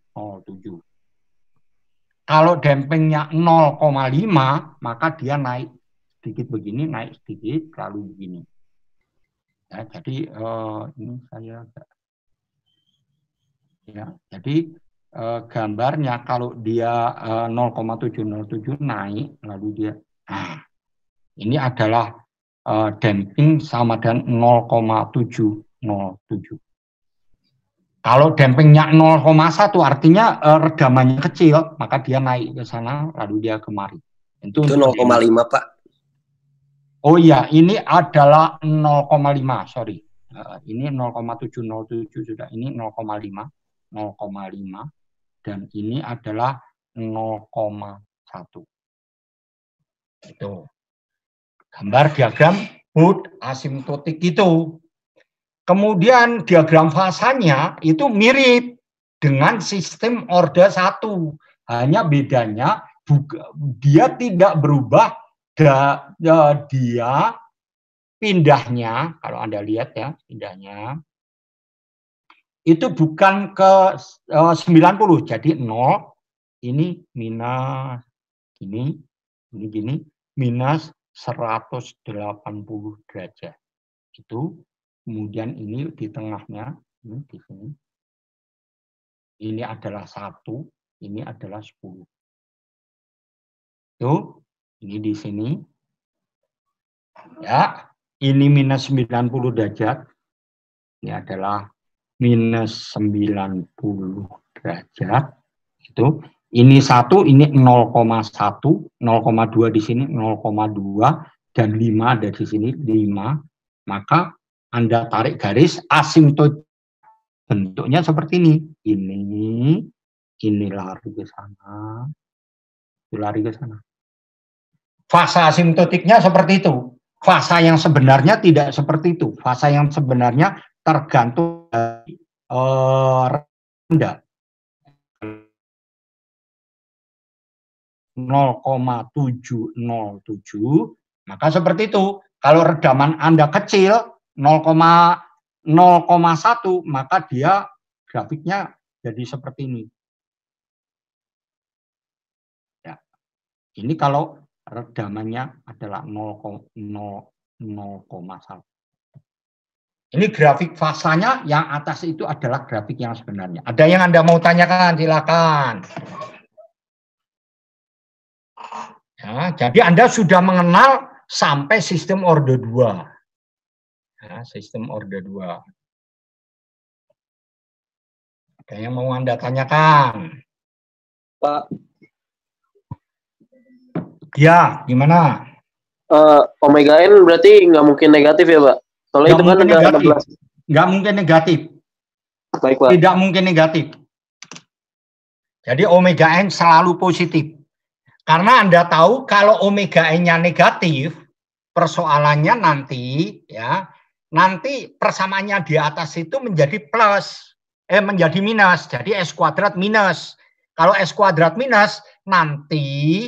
Kalau dampingnya 0,5, maka dia naik sedikit begini, naik sedikit, lalu begini. Ya, jadi eh, ini saya ya, jadi eh, gambarnya kalau dia eh, 0,707 naik, lalu dia nah, ini adalah uh, eh, damping sama dengan 0,707. Kalau dampingnya 0,1 artinya uh, redamannya kecil, maka dia naik ke sana lalu dia kemari. Itu, itu 0,5 Pak. Oh iya, ini adalah 0,5, sorry. Uh, ini 0,707 sudah, ini 0,5, 0,5, dan ini adalah 0,1. Itu gambar diagram boot asimptotik itu. Kemudian diagram fasanya itu mirip dengan sistem orde satu, hanya bedanya dia tidak berubah ya, dia pindahnya kalau anda lihat ya pindahnya itu bukan ke e, sembilan 90 jadi nol ini minus ini ini gini minus 180 derajat. Itu kemudian ini di tengahnya ini di sini. Ini adalah satu, ini adalah 10.
Itu ini di sini.
Ya, ini minus 90 derajat. Ini adalah minus 90 derajat. Itu ini satu, ini 0,1, 0,2 di sini 0,2 dan 5 ada di sini 5. Maka Anda tarik garis asimtot, bentuknya seperti ini. Ini ini lari ke sana. Lari ke sana. Fase asimtotiknya seperti itu. Fase yang sebenarnya tidak seperti itu. Fase yang sebenarnya tergantung dari uh, rendah 0,707, maka seperti itu. Kalau redaman Anda kecil 0,0,1 maka dia grafiknya jadi seperti ini. Ya. Ini kalau redamannya adalah 0,0,1. Ini grafik fasanya yang atas itu adalah grafik yang sebenarnya. Ada yang Anda mau tanyakan? Silakan. Ya, jadi Anda sudah mengenal sampai sistem
orde 2. Ya, sistem orde 2. Ada yang mau Anda tanyakan? Pak.
Ya, gimana? Uh, omega N berarti nggak mungkin negatif ya, Pak? Soalnya gak itu kan negatif. 16. Nggak mungkin negatif. Baik, Pak. Tidak mungkin negatif. Jadi omega N selalu positif. Karena Anda tahu kalau omega E-nya negatif, persoalannya nanti ya, nanti persamaannya di atas itu menjadi plus eh menjadi minus. Jadi S kuadrat minus. Kalau S kuadrat minus nanti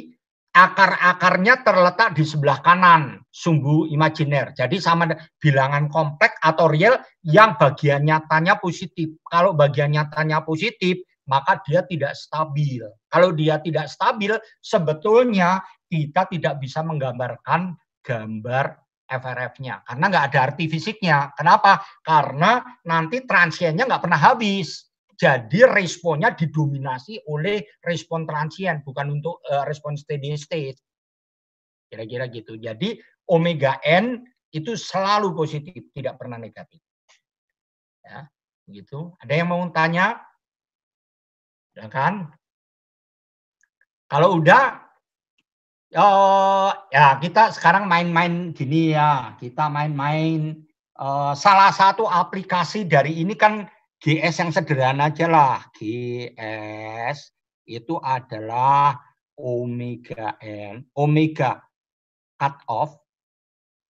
akar-akarnya terletak di sebelah kanan sumbu imajiner. Jadi sama bilangan kompleks atau real yang bagian nyatanya positif. Kalau bagian nyatanya positif, maka dia tidak stabil. Kalau dia tidak stabil, sebetulnya kita tidak bisa menggambarkan gambar FRF-nya karena nggak ada arti fisiknya. Kenapa? Karena nanti transiennya nggak pernah habis. Jadi responnya didominasi oleh respon transien bukan untuk uh, respon steady state. Kira-kira gitu. Jadi omega n itu selalu positif, tidak pernah negatif. Ya, gitu. Ada yang mau tanya? ya kan? Kalau udah, oh, ya kita sekarang main-main gini ya, kita main-main uh, salah satu aplikasi dari ini kan GS yang sederhana aja lah, GS itu adalah omega n, omega cut off,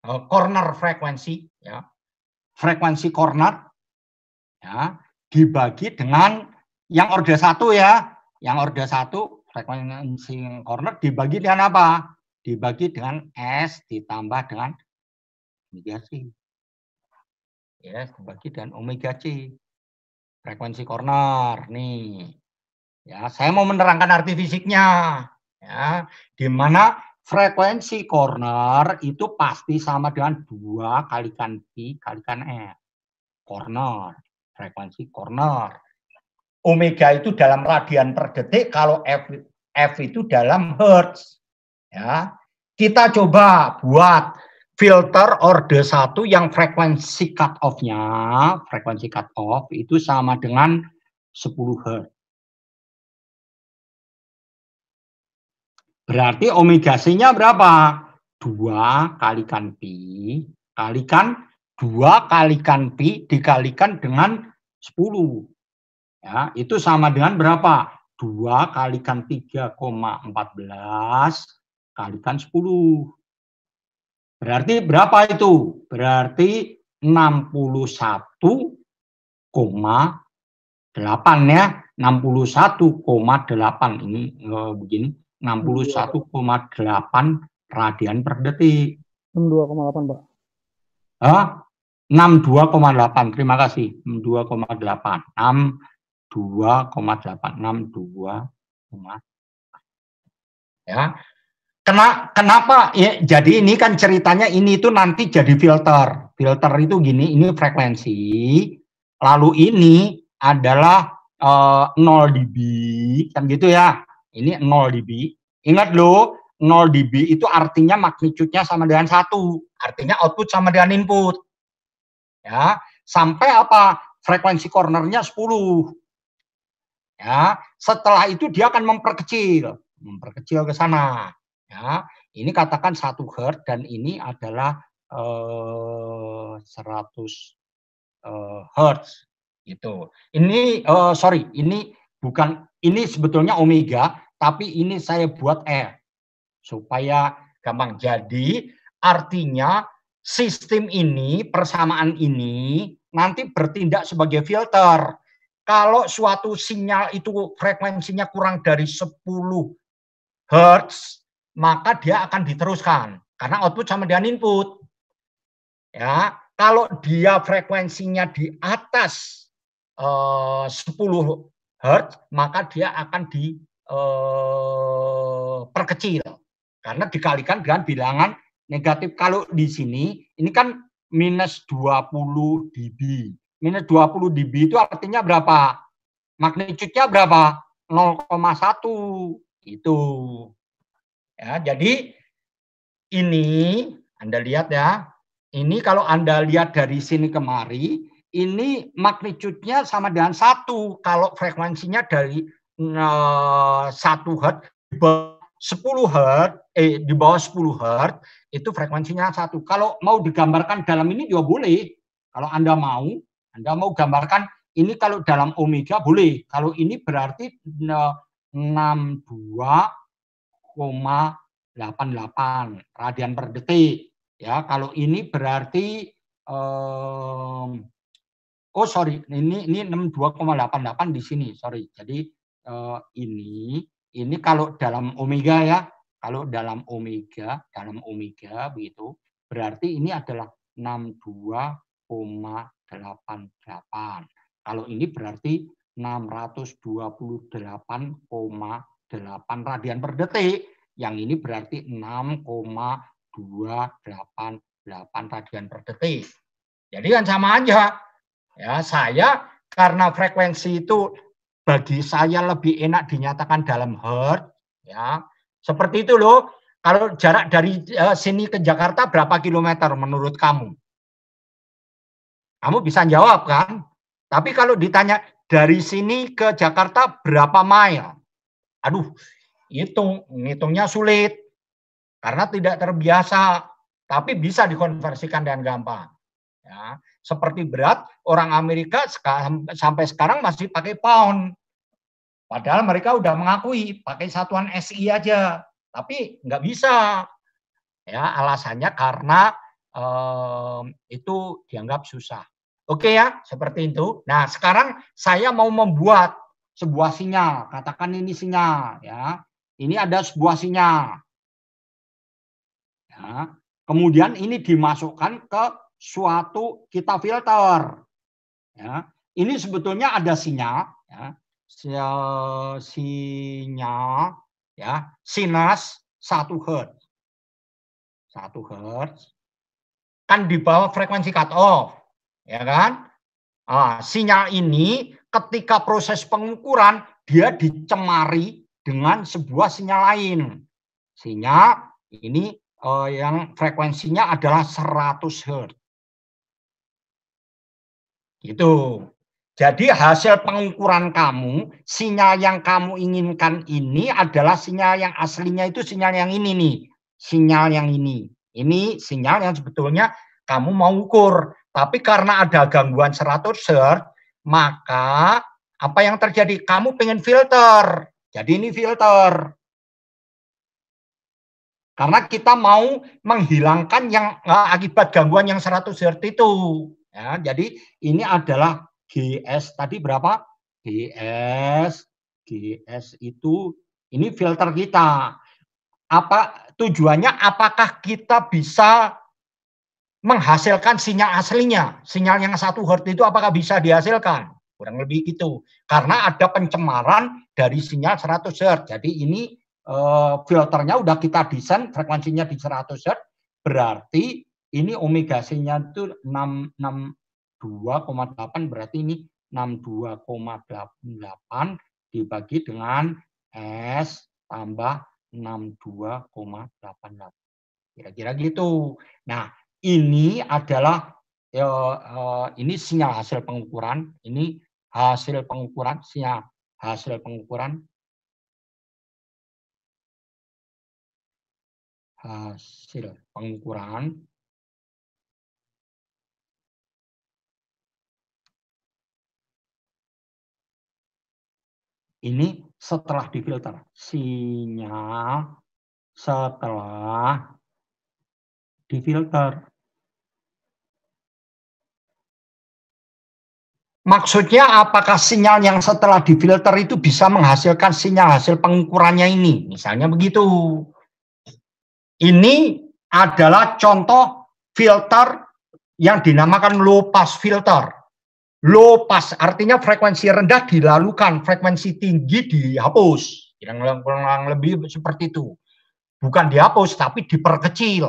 uh, corner frekuensi, ya, frekuensi corner, ya, dibagi dengan yang order satu ya, yang order satu frekuensi corner dibagi dengan apa? Dibagi dengan S ditambah dengan omega C. yes, ya, dibagi dengan omega C. Frekuensi corner nih. Ya, saya mau menerangkan arti fisiknya. Ya, di mana frekuensi corner itu pasti sama dengan dua kalikan pi kalikan r. Corner, frekuensi corner. Omega itu dalam radian per detik, kalau F, F itu dalam hertz. Ya. Kita coba buat filter orde satu yang frekuensi cut off-nya, frekuensi cut off itu
sama dengan 10 hertz.
Berarti omega C-nya berapa? 2 kalikan pi kalikan 2 kalikan pi dikalikan dengan 10 ya, itu sama dengan berapa? 2 kalikan 3,14 kalikan 10. Berarti berapa itu? Berarti 61,8 ya. 61,8 ini eh, begini. 61,8 radian per detik. 62,8 Pak. Hah? 62,8. Terima kasih. 62,8. 6 2,862 ya Kena, kenapa ya, jadi ini kan ceritanya ini itu nanti jadi filter filter itu gini ini frekuensi lalu ini adalah uh, eh, 0 dB kan gitu ya ini 0 dB ingat lo 0 dB itu artinya magnitude nya sama dengan satu artinya output sama dengan input ya sampai apa frekuensi cornernya 10 Ya, setelah itu dia akan memperkecil, memperkecil ke sana. Ya, ini katakan satu hertz dan ini adalah eh, 100 eh, hertz gitu. Ini eh, sorry, ini bukan ini sebetulnya omega, tapi ini saya buat R supaya gampang. Jadi artinya sistem ini persamaan ini nanti bertindak sebagai filter kalau suatu sinyal itu frekuensinya kurang dari 10 Hertz, maka dia akan diteruskan karena output sama dengan input. Ya, kalau dia frekuensinya di atas eh, uh, 10 Hertz, maka dia akan diperkecil eh, karena dikalikan dengan bilangan negatif. Kalau di sini ini kan minus 20 dB minus 20 dB itu artinya berapa? Magnitude-nya berapa? 0,1 itu. Ya, jadi ini Anda lihat ya. Ini kalau Anda lihat dari sini kemari, ini magnitude-nya sama dengan satu kalau frekuensinya dari 1 eh, Hz, di bawah 10 Hz, eh di bawah 10 Hz itu frekuensinya satu kalau mau digambarkan dalam ini juga boleh kalau anda mau anda mau gambarkan ini kalau dalam omega boleh. Kalau ini berarti 62,88 radian per detik. Ya, kalau ini berarti um, oh sorry, ini ini 62,88 di sini, sorry. Jadi uh, ini ini kalau dalam omega ya, kalau dalam omega, dalam omega begitu, berarti ini adalah 62, 88. Kalau ini berarti 628,8 radian per detik. Yang ini berarti 6,288 radian per detik. Jadi kan sama aja. Ya, saya karena frekuensi itu bagi saya lebih enak dinyatakan dalam hertz ya. Seperti itu loh. Kalau jarak dari eh, sini ke Jakarta berapa kilometer menurut kamu? Kamu bisa jawab kan? Tapi kalau ditanya dari sini ke Jakarta berapa mile? Aduh, hitung ngitungnya sulit karena tidak terbiasa, tapi bisa dikonversikan dengan gampang. Ya, seperti berat orang Amerika sampai sekarang masih pakai pound. Padahal mereka udah mengakui pakai satuan SI aja, tapi nggak bisa. Ya, alasannya karena um, itu dianggap susah. Oke ya, seperti itu. Nah, sekarang saya mau membuat sebuah sinyal. Katakan ini sinyal ya. Ini ada sebuah sinyal. Ya. Kemudian ini dimasukkan ke suatu kita filter. Ya. Ini sebetulnya ada sinyal ya. Sinyal ya, sinas 1 Hz. 1 Hz kan di bawah frekuensi cut off ya kan? Ah, sinyal ini ketika proses pengukuran dia dicemari dengan sebuah sinyal lain. Sinyal ini eh, yang frekuensinya adalah 100 Hz. Gitu. Jadi hasil pengukuran kamu, sinyal yang kamu inginkan ini adalah sinyal yang aslinya itu sinyal yang ini nih. Sinyal yang ini. Ini sinyal yang sebetulnya kamu mau ukur. Tapi karena ada gangguan seratus Hz, maka apa yang terjadi? Kamu pengen filter. Jadi ini filter. Karena kita mau menghilangkan yang uh, akibat gangguan yang seratus Hz itu. Ya, jadi ini adalah GS tadi berapa? GS GS itu ini filter kita. Apa tujuannya apakah kita bisa menghasilkan sinyal aslinya. Sinyal yang satu hertz itu apakah bisa dihasilkan? Kurang lebih itu. Karena ada pencemaran dari sinyal 100 hertz. Jadi ini eh, filternya udah kita desain frekuensinya di 100 hertz. Berarti ini omega sinyal itu 6, 6,2,8 berarti ini 62,88 dibagi dengan S tambah 62,88. Kira-kira gitu. Nah, ini adalah ya, eh, ini sinyal hasil pengukuran, ini hasil pengukuran, sinyal hasil pengukuran.
Hasil pengukuran.
Ini setelah difilter. Sinyal setelah difilter. Maksudnya apakah sinyal yang setelah difilter itu bisa menghasilkan sinyal hasil pengukurannya ini? Misalnya begitu. Ini adalah contoh filter yang dinamakan low pass filter. Low pass artinya frekuensi rendah dilalukan, frekuensi tinggi dihapus. Kurang lebih seperti itu. Bukan dihapus tapi diperkecil.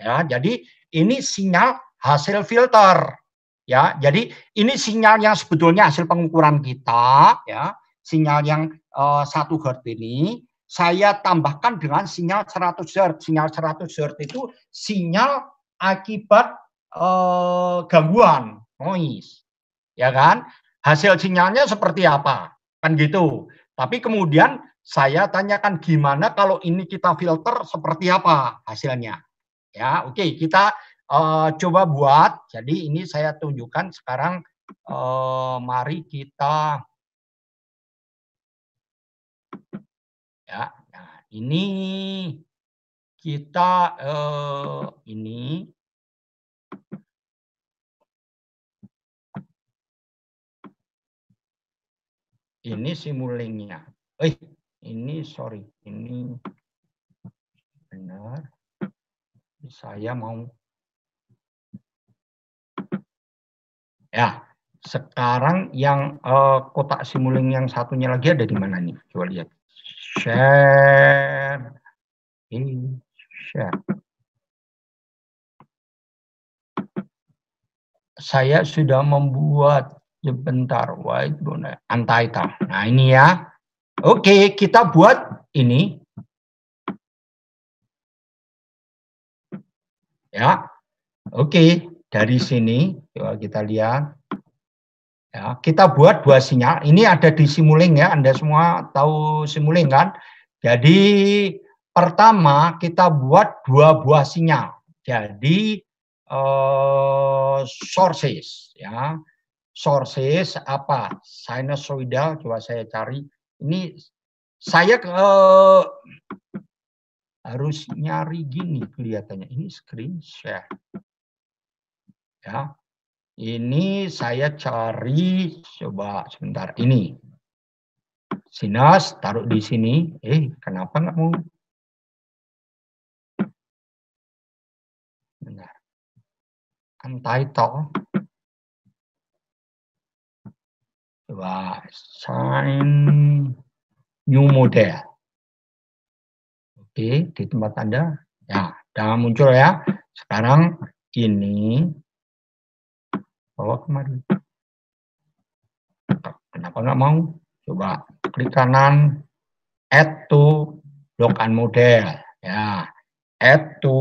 Ya, jadi ini sinyal hasil filter ya. Jadi ini sinyal yang sebetulnya hasil pengukuran kita ya, sinyal yang eh, satu uh, hertz ini saya tambahkan dengan sinyal 100 hertz. Sinyal 100 hertz itu sinyal akibat uh, gangguan noise. Ya kan? Hasil sinyalnya seperti apa? Kan gitu. Tapi kemudian saya tanyakan gimana kalau ini kita filter seperti apa hasilnya. Ya, oke, okay, kita uh, coba buat. Jadi ini saya tunjukkan sekarang. Uh, mari kita ya.
Nah, ini kita uh, ini
ini simulingnya. Eh, ini sorry, ini benar. Saya mau Ya, sekarang yang uh, kotak simulink yang satunya lagi ada di mana nih? Coba lihat. Share. Ini share. Saya sudah membuat sebentar white antaita. Nah, ini ya. Oke, kita buat ini. Ya. Oke, dari sini coba kita lihat ya, kita buat dua sinyal ini ada di simuling ya Anda semua tahu simuling kan jadi pertama kita buat dua buah sinyal jadi eh, sources ya sources apa sinusoidal coba saya cari ini saya ke eh, harus nyari gini kelihatannya ini screen share Ya. Ini saya cari coba sebentar ini. Sinas taruh di sini. Eh, kenapa
nggak mau? Benar. Untitled. Kan coba sign new model. Oke, di tempat Anda. Ya, sudah muncul ya. Sekarang ini bawa
kemari. Kenapa nggak mau? Coba klik kanan, add to log and model. Ya, add to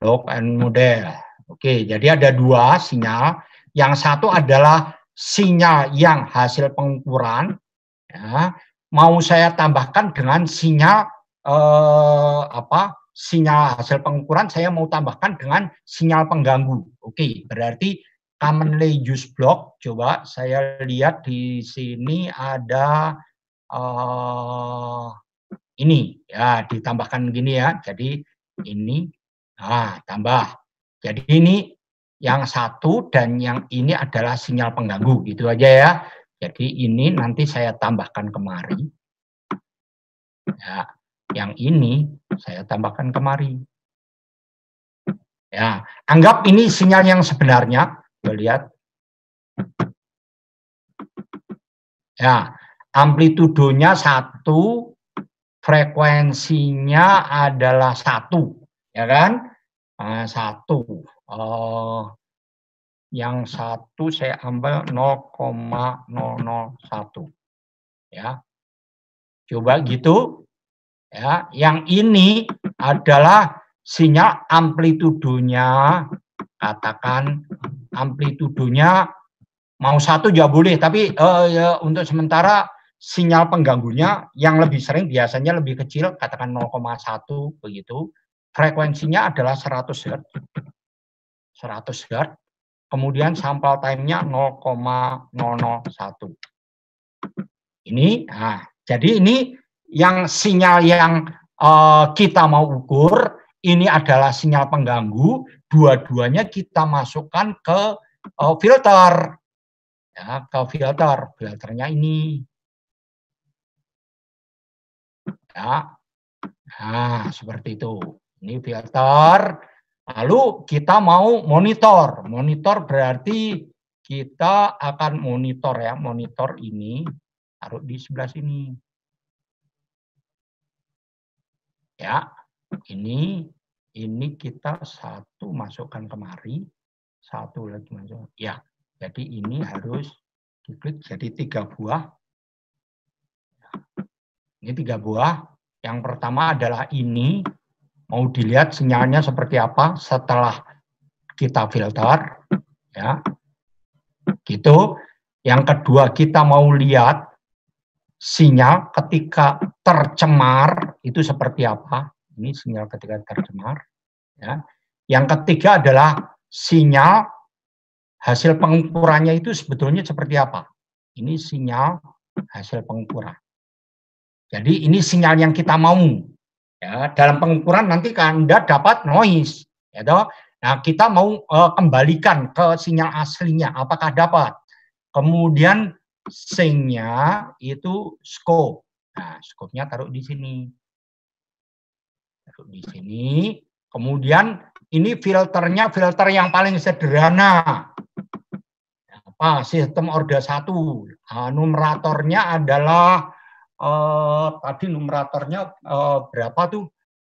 log and model. Oke, jadi ada dua sinyal. Yang satu adalah sinyal yang hasil pengukuran. Ya, mau saya tambahkan dengan sinyal eh, apa? Sinyal hasil pengukuran saya mau tambahkan dengan sinyal pengganggu. Oke, berarti commonly used block. Coba saya lihat di sini ada uh, ini ya ditambahkan gini ya. Jadi ini nah tambah. Jadi ini yang satu dan yang ini adalah sinyal pengganggu gitu aja ya. Jadi ini nanti saya tambahkan kemari. Ya, yang ini saya tambahkan kemari. Ya, anggap ini sinyal yang sebenarnya melihat ya amplitudonya satu frekuensinya adalah satu ya kan ah, satu uh, yang satu saya ambil 0,001 ya coba gitu ya yang ini adalah sinyal amplitudonya katakan amplitudonya mau satu ya boleh, tapi uh, ya, untuk sementara sinyal pengganggunya yang lebih sering biasanya lebih kecil, katakan 0,1 begitu. Frekuensinya adalah 100 Hz. 100 Hz. Kemudian sampel time-nya 0,001. Ini, nah, jadi ini yang sinyal yang uh, kita mau ukur ini adalah sinyal pengganggu, dua-duanya kita masukkan ke uh, filter. Ya, ke
filter, filternya ini. Ya.
Nah, seperti itu. Ini filter. Lalu kita mau monitor. Monitor berarti kita akan monitor ya, monitor ini taruh di sebelah sini. Ya, ini ini kita satu masukkan kemari, satu lagi masuk. Ya, jadi ini harus diklik jadi tiga buah. Ini tiga buah. Yang pertama adalah ini. Mau dilihat sinyalnya seperti apa setelah kita filter. ya Gitu. Yang kedua kita mau lihat sinyal ketika tercemar itu seperti apa ini sinyal ketika tercemar. Ya. Yang ketiga adalah sinyal hasil pengukurannya itu sebetulnya seperti apa. Ini sinyal hasil pengukuran. Jadi ini sinyal yang kita mau. Ya, dalam pengukuran nanti Anda dapat noise. Ya toh? Nah, kita mau uh, kembalikan ke sinyal aslinya, apakah dapat. Kemudian sinyal itu scope. Nah, scope-nya taruh di sini masuk di sini. Kemudian ini filternya filter yang paling sederhana. Apa? Sistem orde satu. Nah, numeratornya adalah eh, tadi numeratornya eh, berapa tuh?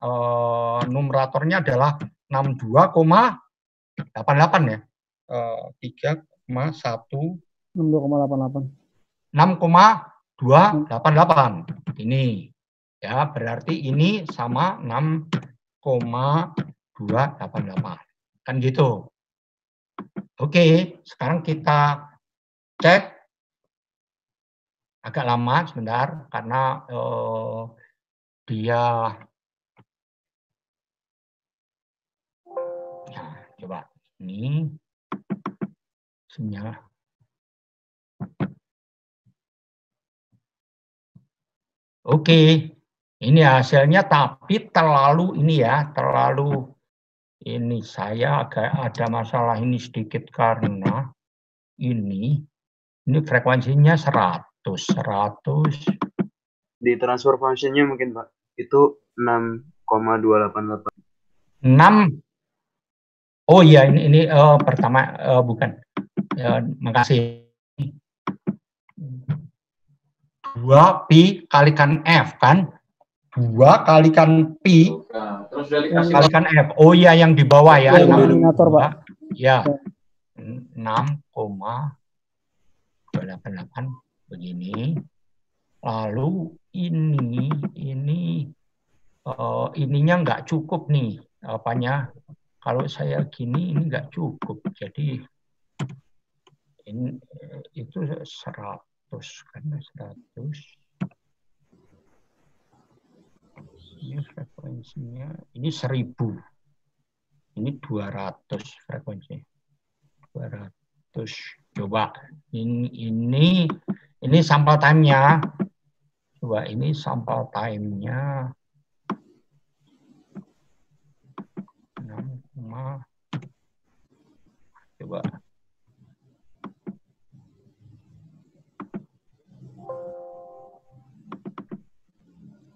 Eh, numeratornya adalah 62,88 ya. Eh, 3,1 delapan 6,288 ini Ya, berarti ini sama 6,288. Kan gitu. Oke, sekarang kita cek agak lama sebentar karena
eh, dia ya, coba ini sinyal Oke, ini
hasilnya tapi terlalu ini ya, terlalu ini saya agak ada masalah ini sedikit karena ini ini frekuensinya 100 100
di transfer functionnya mungkin Pak itu 6,288
6 Oh iya ini ini uh, pertama uh, bukan uh, makasih 2 pi kalikan f kan 2 kalikan P nah, terus kalikan F. Oh iya yang di bawah ya. Oh, denominator, Pak. Ya. 6,288 begini. Lalu ini ini uh, ininya nggak cukup nih apanya. Kalau saya gini ini nggak cukup. Jadi ini, eh, itu 100 karena 100 Ini frekuensinya, ini 1000. Ini 200 frekuensinya. 200. Coba ini ini ini sampel time-nya. Coba ini sampel time-nya 6, coba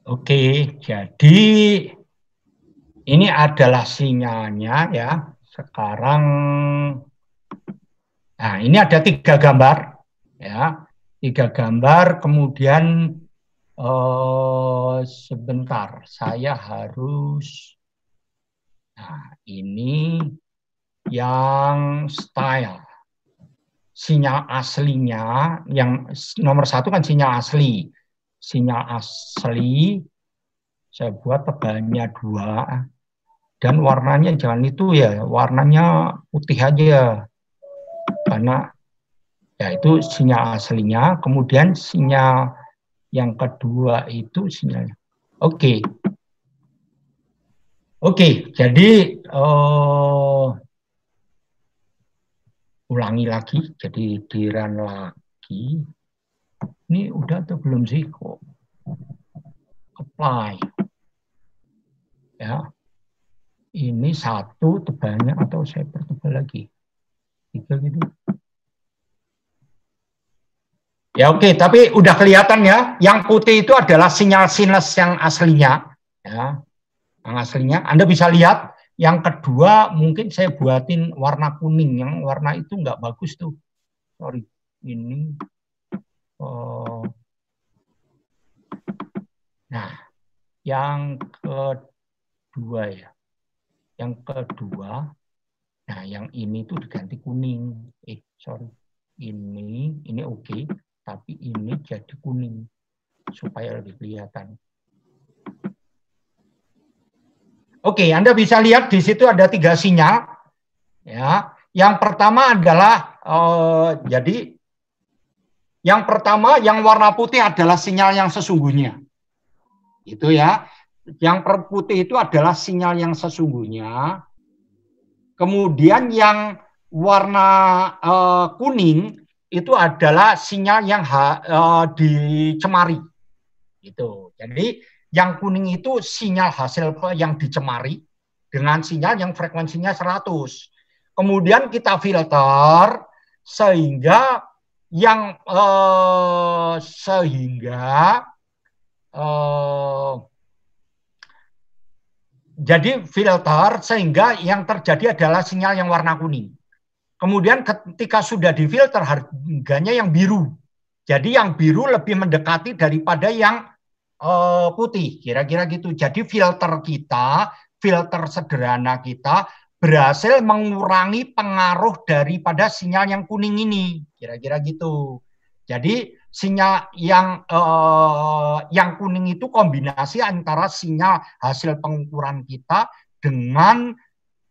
Oke, jadi ini adalah sinyalnya ya. Sekarang, nah ini ada tiga gambar ya, tiga gambar. Kemudian eh, sebentar, saya harus. Nah ini yang style sinyal aslinya yang nomor satu kan sinyal asli sinyal asli saya buat tebalnya dua dan warnanya jangan itu ya warnanya putih aja karena ya itu sinyal aslinya kemudian sinyal yang kedua itu sinyal oke okay. oke okay, jadi uh, ulangi lagi jadi diran lagi ini udah atau belum Ziko? Apply. Ya. Ini satu tebalnya atau saya pertebal lagi. Tiga gitu. Ya oke, okay. tapi udah kelihatan ya. Yang putih itu adalah sinyal sinus yang aslinya. Ya. Yang aslinya, Anda bisa lihat. Yang kedua mungkin saya buatin warna kuning. Yang warna itu nggak bagus tuh. Sorry, ini Oh. Nah, yang kedua ya. Yang kedua, nah yang ini tuh diganti kuning. Eh, sorry. Ini, ini oke, okay, tapi ini jadi kuning supaya lebih kelihatan. Oke, okay, Anda bisa lihat di situ ada tiga sinyal. Ya, yang pertama adalah eh, jadi yang pertama, yang warna putih adalah sinyal yang sesungguhnya. Itu ya. Yang putih itu adalah sinyal yang sesungguhnya. Kemudian yang warna uh, kuning itu adalah sinyal yang ha, uh, dicemari. Itu. Jadi yang kuning itu sinyal hasil yang dicemari dengan sinyal yang frekuensinya 100. Kemudian kita filter sehingga yang eh, sehingga eh, jadi filter sehingga yang terjadi adalah sinyal yang warna kuning. Kemudian ketika sudah difilter harganya yang biru. Jadi yang biru lebih mendekati daripada yang eh, putih, kira-kira gitu. Jadi filter kita, filter sederhana kita berhasil mengurangi pengaruh daripada sinyal yang kuning ini kira-kira gitu. Jadi sinyal yang eh, yang kuning itu kombinasi antara sinyal hasil pengukuran kita dengan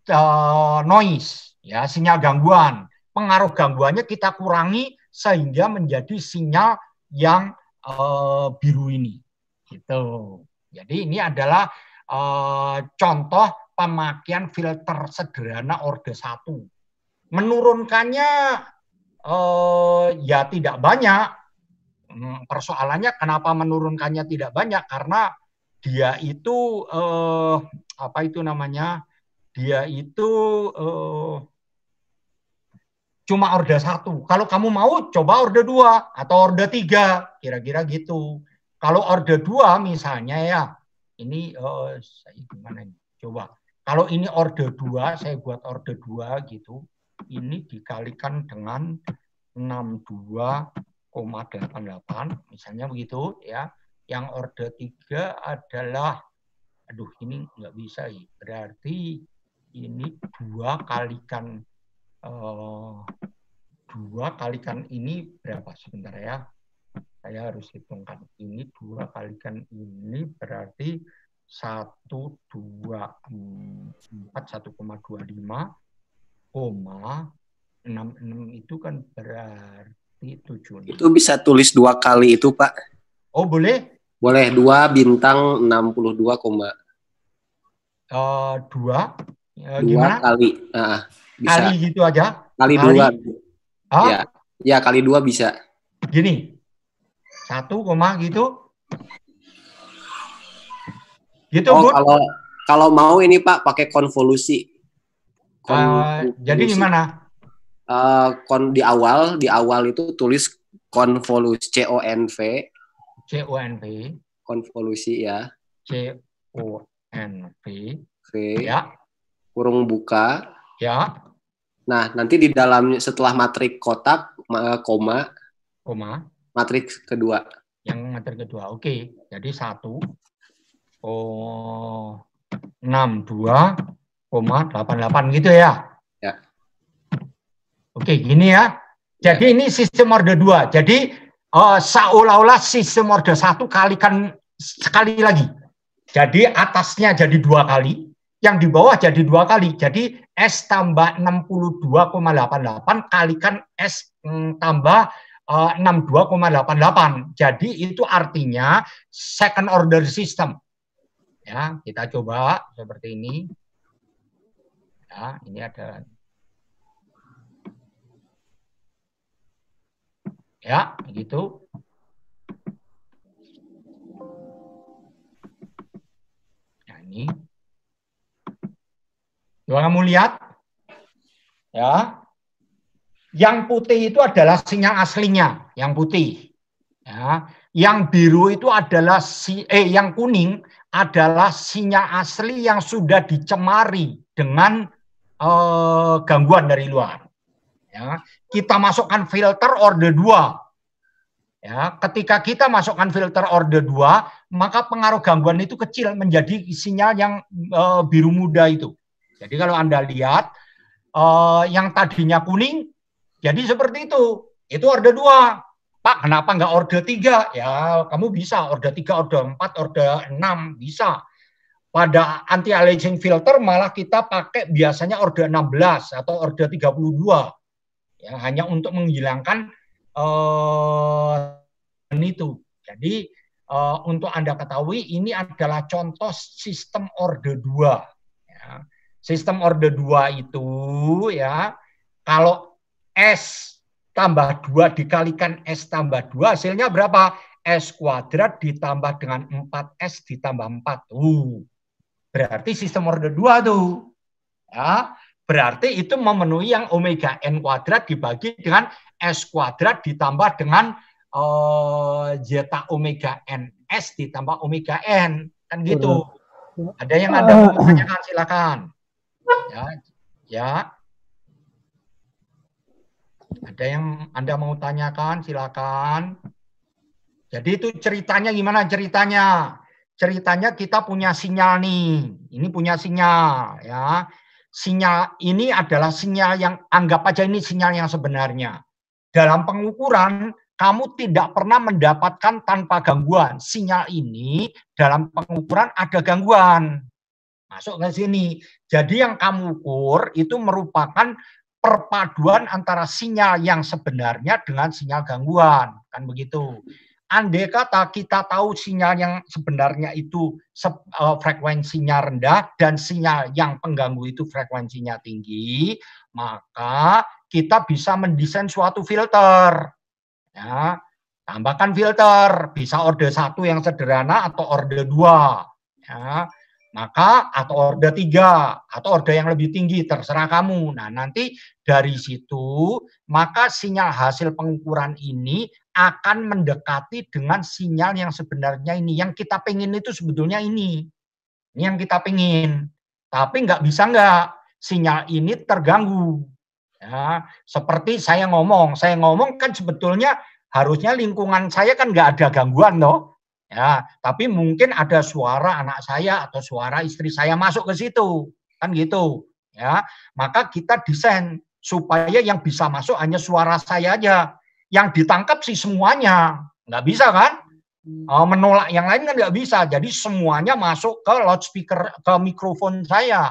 eh, noise, ya sinyal gangguan. Pengaruh gangguannya kita kurangi sehingga menjadi sinyal yang eh, biru ini. Gitu. Jadi ini adalah eh, contoh pemakaian filter sederhana orde satu, Menurunkannya Eh, ya tidak banyak. Hmm, persoalannya kenapa menurunkannya tidak banyak? Karena dia itu eh, apa itu namanya? Dia itu eh, cuma order satu. Kalau kamu mau, coba order dua atau order tiga, kira-kira gitu. Kalau order dua misalnya ya, ini eh, saya gimana ini? Coba. Kalau ini order dua, saya buat order dua gitu ini dikalikan dengan 62,88 misalnya begitu ya. Yang order 3 adalah aduh ini nggak bisa ya. Berarti ini dua kalikan eh, dua kalikan ini berapa sebentar ya? Saya harus hitungkan. Ini dua kalikan ini berarti satu dua satu koma dua lima koma 66 itu kan berarti tujuh Itu bisa tulis dua kali itu, Pak. Oh, boleh? Boleh, dua bintang 62 koma. Uh, dua? Uh, dua gimana? kali. Uh, bisa. Kali gitu aja? Kali, kali. dua. huh? Ya. ya, kali dua bisa. Gini, satu koma gitu? Gitu, oh, kalau kalau mau ini Pak pakai konvolusi Eh, jadi gimana? Uh, kon di awal di awal itu tulis konvolusi C O N V C O N V konvolusi ya C O N V V ya kurung buka ya nah nanti di dalam setelah matrik kotak eh, koma koma matrik kedua yang matrik kedua oke jadi satu oh enam dua 0,88 gitu ya. ya. Oke, gini ya. Jadi ya. ini sistem order 2. Jadi uh, seolah-olah sistem order 1 kalikan sekali lagi. Jadi atasnya jadi dua kali, yang di bawah jadi dua kali. Jadi S tambah 62,88 kalikan S mm, tambah eh, uh, 62,88. Jadi itu artinya second order system. Ya, kita coba seperti ini ya, ini adalah ya begitu ya ini coba kamu lihat ya yang putih itu adalah sinyal aslinya yang putih ya yang biru itu adalah si eh yang kuning adalah sinyal asli yang sudah dicemari dengan uh, gangguan dari luar. Ya, kita masukkan filter order 2. Ya, ketika kita masukkan filter order 2, maka pengaruh gangguan itu kecil menjadi sinyal yang uh, biru muda itu. Jadi kalau Anda lihat uh, yang tadinya kuning jadi seperti itu. Itu order 2. Pak, kenapa enggak order 3? Ya, kamu bisa order 3, order 4, order 6, bisa pada anti aliasing filter malah kita pakai biasanya order 16 atau order 32 ya hanya untuk menghilangkan uh, itu jadi uh, untuk anda ketahui ini adalah contoh sistem orde 2 ya. sistem orde 2 itu ya kalau S tambah dua dikalikan S tambah dua hasilnya berapa? S kuadrat ditambah dengan 4S ditambah empat. Uh, Berarti sistem order 2 tuh. Ya, berarti itu memenuhi yang omega n kuadrat dibagi dengan s kuadrat ditambah dengan uh, omega n s ditambah omega n kan gitu. Ada yang ada mau tanyakan silakan. Ya, ya. Ada yang Anda mau tanyakan silakan. Jadi itu ceritanya gimana ceritanya? ceritanya kita punya sinyal nih. Ini punya sinyal ya. Sinyal ini adalah sinyal yang anggap aja ini sinyal yang sebenarnya. Dalam pengukuran kamu tidak pernah mendapatkan tanpa gangguan. Sinyal ini dalam pengukuran ada gangguan. Masuk ke sini. Jadi yang kamu ukur itu merupakan perpaduan antara sinyal yang sebenarnya dengan sinyal gangguan. Kan begitu andai kata kita tahu sinyal yang sebenarnya itu se eh, frekuensinya rendah dan sinyal yang pengganggu itu frekuensinya tinggi, maka kita bisa mendesain suatu filter. Ya, tambahkan filter, bisa order satu yang sederhana atau order dua. Ya, maka atau order tiga atau order yang lebih tinggi terserah kamu. Nah nanti dari situ maka sinyal hasil pengukuran ini akan mendekati dengan sinyal yang sebenarnya ini. Yang kita pengen itu sebetulnya ini. Ini yang kita pengen. Tapi nggak bisa nggak. Sinyal ini terganggu. Ya, seperti saya ngomong. Saya ngomong kan sebetulnya harusnya lingkungan saya kan nggak ada gangguan loh. Ya, tapi mungkin ada suara anak saya atau suara istri saya masuk ke situ. Kan gitu. Ya, maka kita desain supaya yang bisa masuk hanya suara saya aja yang ditangkap sih semuanya, nggak bisa kan? Hmm. Oh, menolak yang lain kan nggak bisa. Jadi semuanya masuk ke loudspeaker, ke mikrofon saya.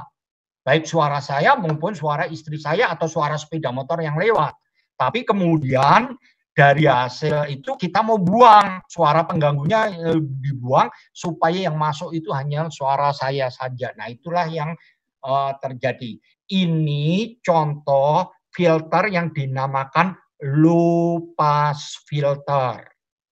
Baik suara saya maupun suara istri saya atau suara sepeda motor yang lewat. Tapi kemudian dari hasil itu kita mau buang suara pengganggunya eh, dibuang supaya yang masuk itu hanya suara saya saja. Nah, itulah yang uh, terjadi. Ini contoh filter yang dinamakan low filter.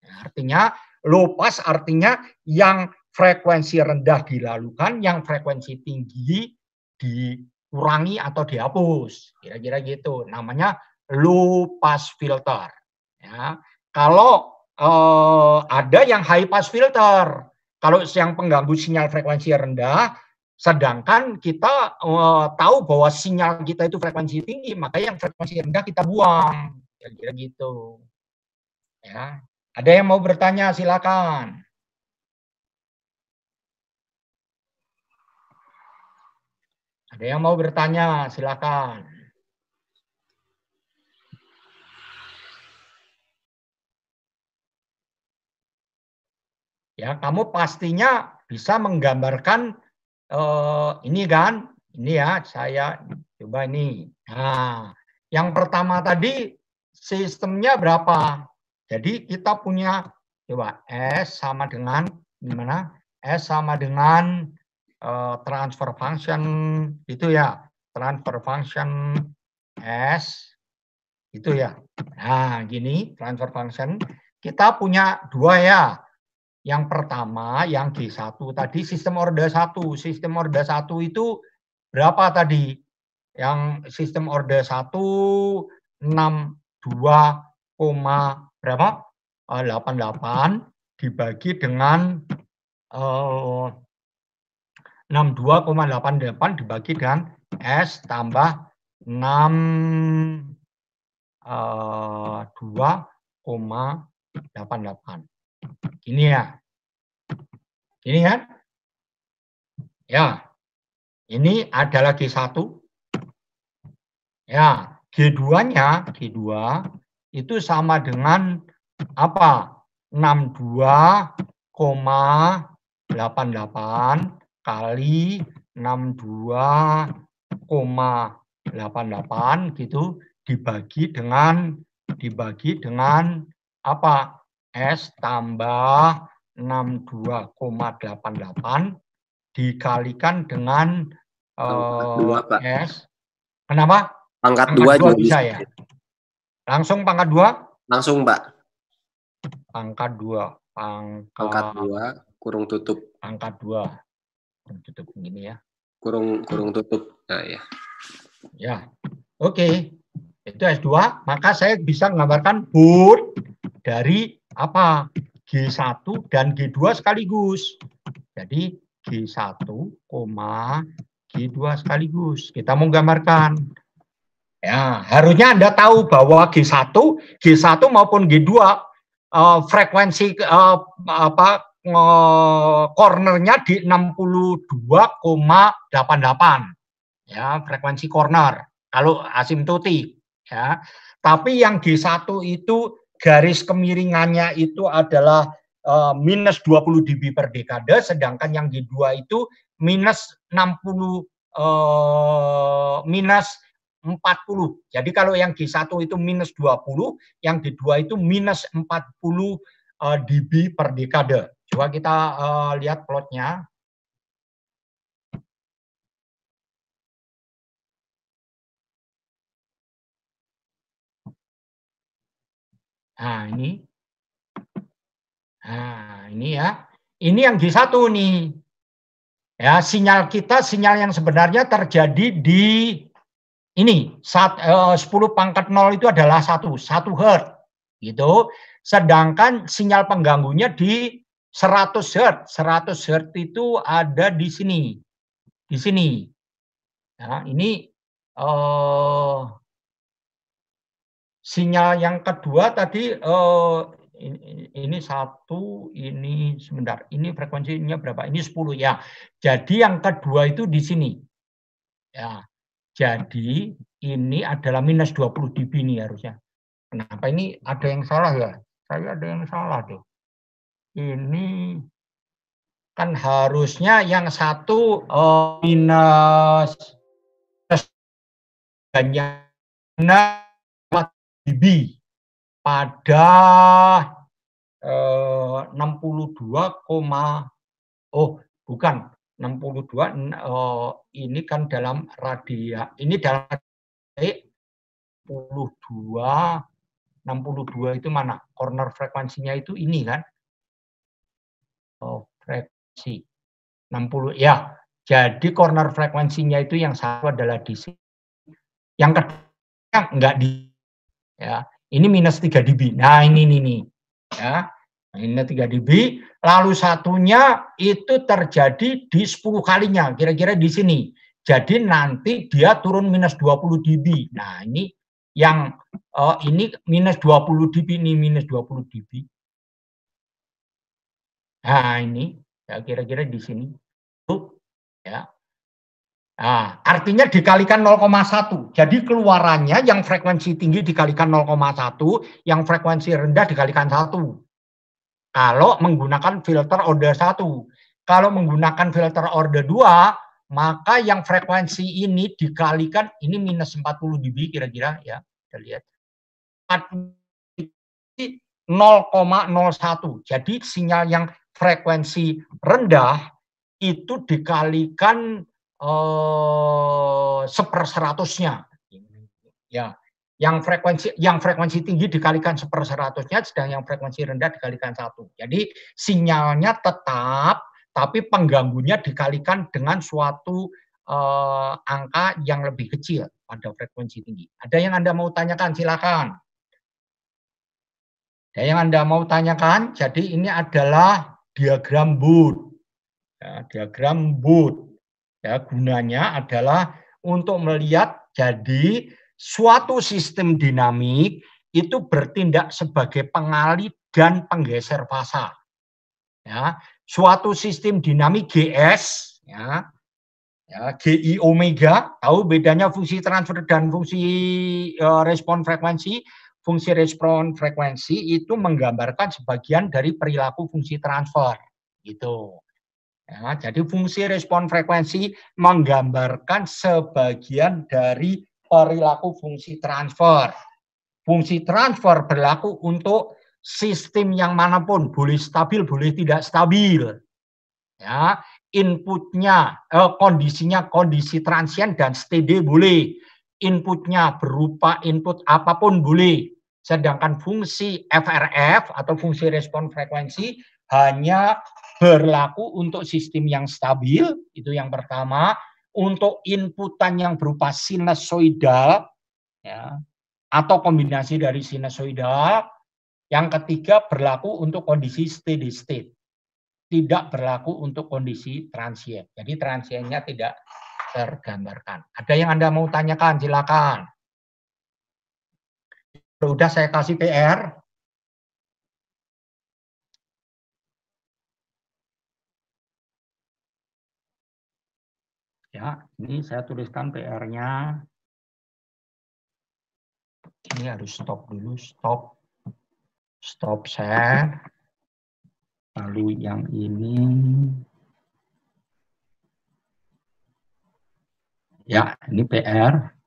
Ya, artinya low artinya yang frekuensi rendah dilalukan, yang frekuensi tinggi dikurangi atau dihapus. Kira-kira gitu. Namanya low filter. Ya. Kalau eh, ada yang high pass filter, kalau yang pengganggu sinyal frekuensi rendah, sedangkan kita eh, tahu bahwa sinyal kita itu frekuensi tinggi, maka yang frekuensi rendah kita buang.
Kira-kira gitu. Ya,
ada yang mau bertanya silakan. Ada yang mau bertanya silakan. Ya, kamu pastinya bisa menggambarkan eh, ini kan, ini ya saya coba ini. Nah, yang pertama tadi sistemnya berapa. Jadi kita punya coba S sama dengan gimana? S sama dengan uh, transfer function itu ya. Transfer function S itu ya. Nah, gini transfer function kita punya dua ya. Yang pertama yang G1 tadi sistem order 1. Sistem order 1 itu berapa tadi? Yang sistem order 1 6 2, berapa? 88 eh, dibagi dengan 62,88 eh, dibagi dengan S tambah 6 2,88. Eh, Ini ya. Ini kan? Ya. Ini ada lagi satu. Ya, G2-nya, G2 itu sama dengan apa? 62,88 kali 62,88 gitu dibagi dengan dibagi dengan apa? S tambah 62,88 dikalikan dengan 2, eh, S. Kenapa? Pangkat, pangkat dua juga bisa, ya? ya. Langsung pangkat dua? Langsung Mbak. Pangkat dua. Pangkat, pangkat dua kurung tutup. Pangkat dua kurung tutup begini ya. Kurung kurung tutup. Nah ya. Ya. Oke. Okay. Itu S2, maka saya bisa menggambarkan board dari apa? G1 dan G2 sekaligus. Jadi G1, G2 sekaligus. Kita mau gambarkan Ya, harusnya Anda tahu bahwa G1, G1 maupun G2 uh, eh, frekuensi uh, apa uh, cornernya di 62,88. Ya, frekuensi corner kalau asimptotik ya. Tapi yang G1 itu garis kemiringannya itu adalah uh, minus 20 dB per dekade, sedangkan yang G2 itu minus 60 uh, minus 40. Jadi kalau yang di satu itu minus 20, yang di dua itu minus 40 uh, eh, dB per dekade. Coba kita uh, lihat plotnya. Nah, ini. Nah, ini ya. Ini yang G1 nih. Ya, sinyal kita, sinyal yang sebenarnya terjadi di ini saat eh, 10 pangkat 0 itu adalah satu satu hertz gitu sedangkan sinyal pengganggunya di 100 hertz 100 hertz itu ada di sini di sini Ya, ini eh, sinyal yang kedua tadi eh, ini, ini satu, ini sebentar, ini frekuensinya berapa? Ini 10 ya. Jadi yang kedua itu di sini. Ya, jadi ini adalah minus 20 dB ini harusnya. Kenapa ini ada yang salah ya? Saya ada yang salah tuh. Ini kan harusnya yang satu oh, minus dan yang 6 dB pada eh, dua koma oh bukan 62 uh, eh, ini kan dalam radia ini dalam 62 62 itu mana corner frekuensinya itu ini kan oh, frekuensi 60 ya jadi corner frekuensinya itu yang satu adalah di sini yang kedua enggak di ya ini minus 3 dB nah ini ini, ini ya Nah, ini 3 dB, lalu satunya itu terjadi di 10 kalinya, kira-kira di sini. Jadi nanti dia turun minus 20 dB. Nah ini yang uh, ini minus 20 dB, ini minus 20 dB. Nah ini kira ya, kira-kira di sini. Tuh, ya. Nah, artinya dikalikan 0,1. Jadi keluarannya yang frekuensi tinggi dikalikan 0,1, yang frekuensi rendah dikalikan 1 kalau menggunakan filter order 1. Kalau menggunakan filter order 2, maka yang frekuensi ini dikalikan, ini minus 40 dB kira-kira ya, kita lihat. 0,01. Jadi sinyal yang frekuensi rendah itu dikalikan eh, seper seratusnya. Ya, yang frekuensi yang frekuensi tinggi dikalikan seratusnya sedang yang frekuensi rendah dikalikan satu. Jadi sinyalnya tetap, tapi pengganggunya dikalikan dengan suatu uh, angka yang lebih kecil pada frekuensi tinggi. Ada yang anda mau tanyakan? Silakan. Ada yang anda mau tanyakan? Jadi ini adalah diagram boot Ya, diagram boot Ya, gunanya adalah untuk melihat jadi suatu sistem dinamik itu bertindak sebagai pengalit dan penggeser pasar. Ya, suatu sistem dinamik GS, ya, ya, GI omega, tahu bedanya fungsi transfer dan fungsi uh, respon frekuensi? Fungsi respon frekuensi itu menggambarkan sebagian dari perilaku fungsi transfer, gitu. Ya, jadi fungsi respon frekuensi menggambarkan sebagian dari perilaku fungsi transfer. Fungsi transfer berlaku untuk sistem yang manapun, boleh stabil, boleh tidak stabil. Ya, inputnya, eh, kondisinya kondisi transien dan steady boleh. Inputnya berupa input apapun boleh. Sedangkan fungsi FRF atau fungsi respon frekuensi hanya berlaku untuk sistem yang stabil, itu yang pertama untuk inputan yang berupa sinusoidal ya, atau kombinasi dari sinusoidal. Yang ketiga berlaku untuk kondisi steady state. Tidak berlaku untuk kondisi transient. Jadi transientnya tidak tergambarkan. Ada yang Anda mau tanyakan? Silakan. Sudah saya kasih PR.
Ya, ini saya tuliskan PR-nya.
Ini harus stop dulu, stop. Stop share. Lalu yang ini
Ya, ini PR.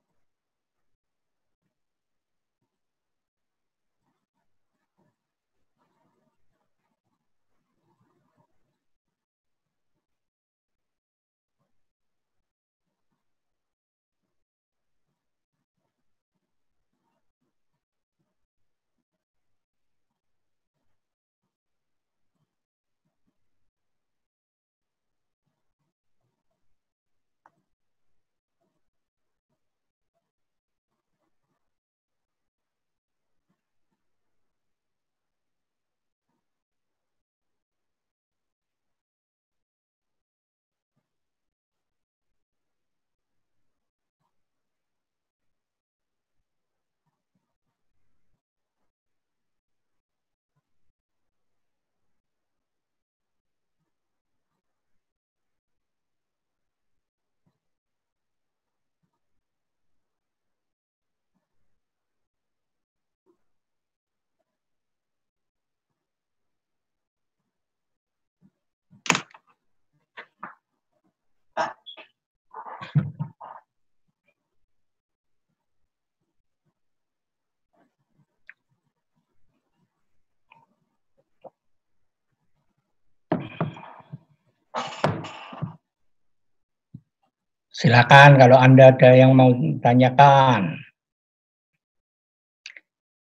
Silakan kalau Anda ada yang mau tanyakan.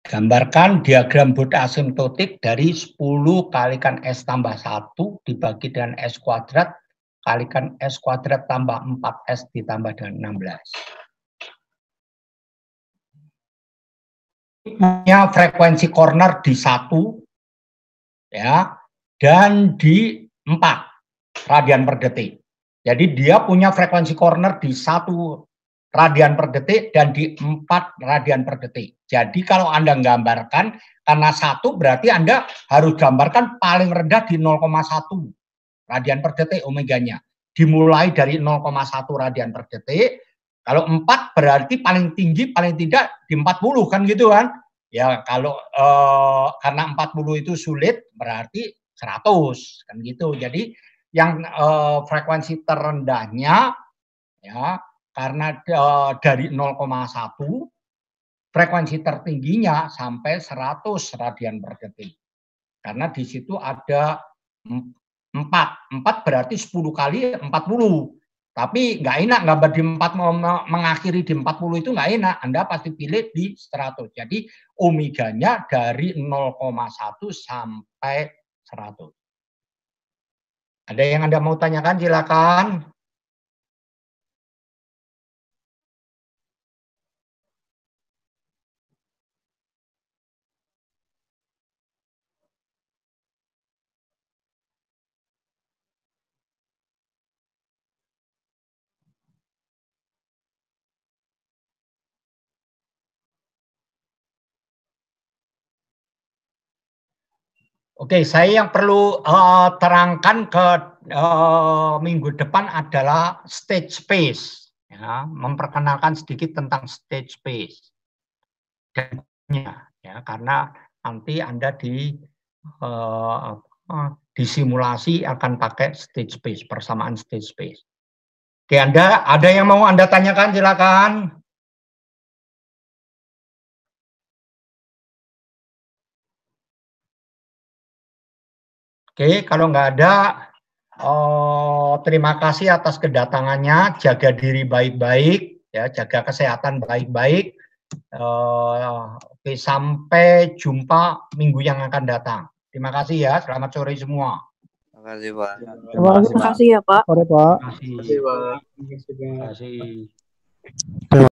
Gambarkan diagram bot asimptotik dari 10 kalikan S tambah 1 dibagi dengan S kuadrat kalikan S kuadrat tambah 4S ditambah dengan 16. Punya frekuensi corner di 1 ya dan di 4 radian per detik. Jadi dia punya frekuensi corner di satu radian per detik dan di empat radian per detik. Jadi kalau Anda gambarkan karena satu berarti Anda harus gambarkan paling rendah di 0,1 radian per detik omeganya. Dimulai dari 0,1 radian per detik. Kalau empat berarti paling tinggi paling tidak di 40 kan gitu kan. Ya kalau eh, karena 40 itu sulit berarti 100 kan gitu. Jadi yang uh, frekuensi terendahnya ya karena uh, dari 0,1 frekuensi tertingginya sampai 100 radian per detik. Karena di situ ada 4. 4 berarti 10 kali 40. Tapi nggak enak gambar di 4 mengakhiri di 40 itu nggak enak. Anda pasti pilih di 100. Jadi omeganya dari 0,1 sampai 100. Ada yang Anda mau tanyakan silakan. Oke, saya yang perlu uh, terangkan ke uh, minggu depan adalah stage space, ya, memperkenalkan sedikit tentang stage space dan ya, karena nanti anda di uh, disimulasi akan pakai stage space persamaan stage space. Oke, anda ada yang mau anda tanyakan silakan. Oke, kalau nggak ada, oh, terima kasih atas kedatangannya. Jaga diri baik-baik, ya, jaga kesehatan baik-baik. Oh, oke, sampai jumpa minggu yang akan datang. Terima kasih ya, selamat sore semua. Terima kasih Pak. Terima kasih, terima kasih
ya Pak. Sore Pak. Terima kasih Terima kasih. Terima kasih.